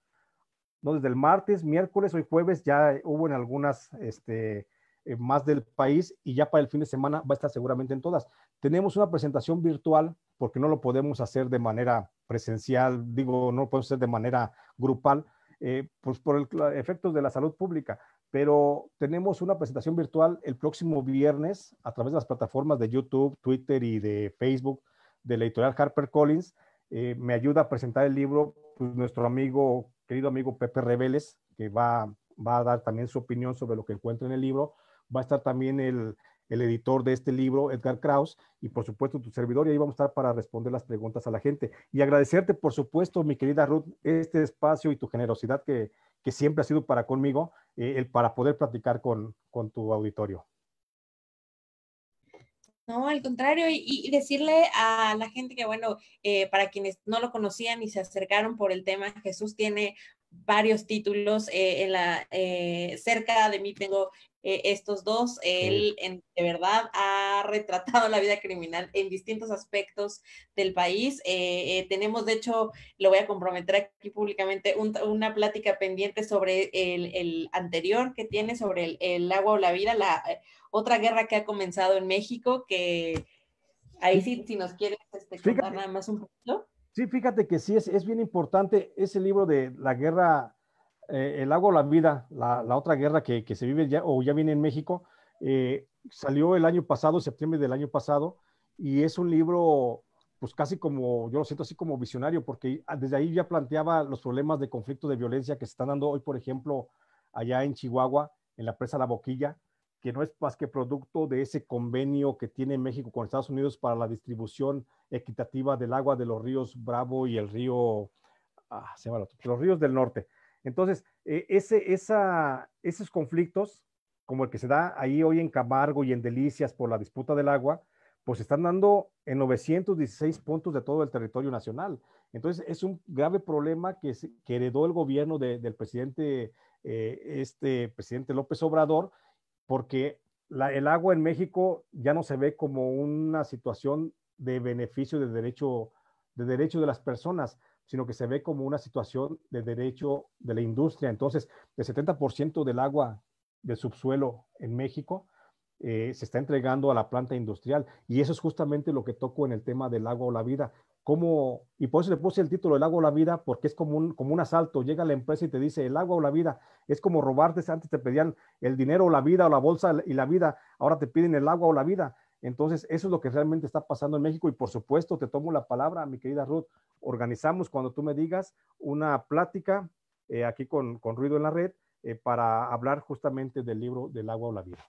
no, desde el martes, miércoles, hoy jueves, ya hubo en algunas, este, eh, más del país y ya para el fin de semana va a estar seguramente en todas. Tenemos una presentación virtual porque no lo podemos hacer de manera presencial, digo, no lo podemos hacer de manera grupal, eh, pues por el, efectos de la salud pública. Pero tenemos una presentación virtual el próximo viernes a través de las plataformas de YouTube, Twitter y de Facebook de la editorial HarperCollins. Eh, me ayuda a presentar el libro pues, nuestro amigo, querido amigo Pepe Reveles, que va, va a dar también su opinión sobre lo que encuentra en el libro. Va a estar también el, el editor de este libro, Edgar Kraus, y por supuesto tu servidor, y ahí vamos a estar para responder las preguntas a la gente. Y agradecerte, por supuesto, mi querida Ruth, este espacio y tu generosidad que, siempre ha sido para conmigo, eh, el, para poder platicar con, tu auditorio. No, al contrario, y, decirle a la gente que, bueno, eh, para quienes no lo conocían y se acercaron por el tema, Jesús tiene varios títulos. Eh, en la, eh, cerca de mí tengo eh, estos dos. Él de verdad ha retratado la vida criminal en distintos aspectos del país. tenemos, de hecho, lo voy a comprometer aquí públicamente, una plática pendiente sobre el, anterior que tiene, sobre el, agua o la vida, la otra guerra que ha comenzado en México, que ahí sí, si nos quieres este, contar nada más un poquito. Sí, fíjate que sí, es, bien importante ese libro de la guerra, eh, el agua o la vida, la, otra guerra que, se vive ya o ya viene en México, eh, salió el año pasado, septiembre del año pasado, y es un libro, pues casi como, yo lo siento así como visionario, porque desde ahí ya planteaba los problemas de conflicto, de violencia que se están dando hoy, por ejemplo, allá en Chihuahua, en la presa La Boquilla, que no es más que producto de ese convenio que tiene México con Estados Unidos para la distribución equitativa del agua de los ríos Bravo y el río, ah, se los ríos del norte. Entonces, eh, esos conflictos, como el que se da ahí hoy en Camargo y en Delicias por la disputa del agua, pues están dando en 916 puntos de todo el territorio nacional. Entonces, es un grave problema que, heredó el gobierno del presidente, eh, este presidente López Obrador, porque el agua en México ya no se ve como una situación de beneficio de derecho, de derecho de las personas, sino que se ve como una situación de derecho de la industria. Entonces, el 70% del agua del subsuelo en México eh, se está entregando a la planta industrial y eso es justamente lo que toco en el tema del agua o la vida, cómo, y por eso le puse el título El agua o la vida, porque es como un, como un asalto. Llega la empresa y te dice el agua o la vida, es como robarte, antes te pedían el dinero o la vida o la bolsa y la vida, ahora te piden el agua o la vida. Entonces, eso es lo que realmente está pasando en México y por supuesto te tomo la palabra, mi querida Ruth. Organizamos cuando tú me digas una plática eh, aquí con, Ruido en la Red eh, para hablar justamente del libro del agua o la vida.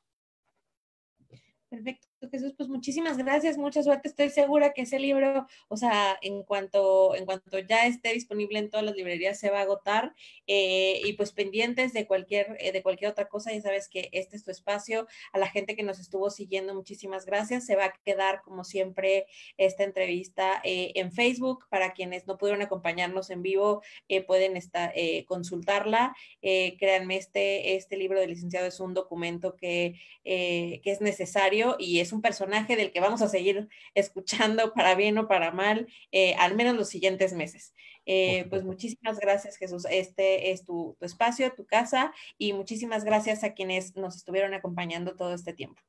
Perfecto. Jesús, pues muchísimas gracias, mucha suerte. Estoy segura que ese libro, o sea, en cuanto, en cuanto ya esté disponible en todas las librerías, se va a agotar. Eh, y pues pendientes de cualquier, eh, de cualquier otra cosa, ya sabes que este es tu espacio. A la gente que nos estuvo siguiendo, muchísimas gracias. Se va a quedar, como siempre, esta entrevista eh, en Facebook. Para quienes no pudieron acompañarnos en vivo, pueden estar, consultarla. créanme, este, este libro de licenciado es un documento que, que es necesario y es un personaje del que vamos a seguir escuchando para bien o para mal, eh, al menos los siguientes meses. Eh, pues muchísimas gracias, Jesús. Este es tu, tu espacio, tu casa, y muchísimas gracias a quienes nos estuvieron acompañando todo este tiempo.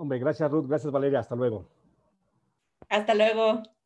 Hombre, gracias Ruth, gracias Valeria, hasta luego. Hasta luego.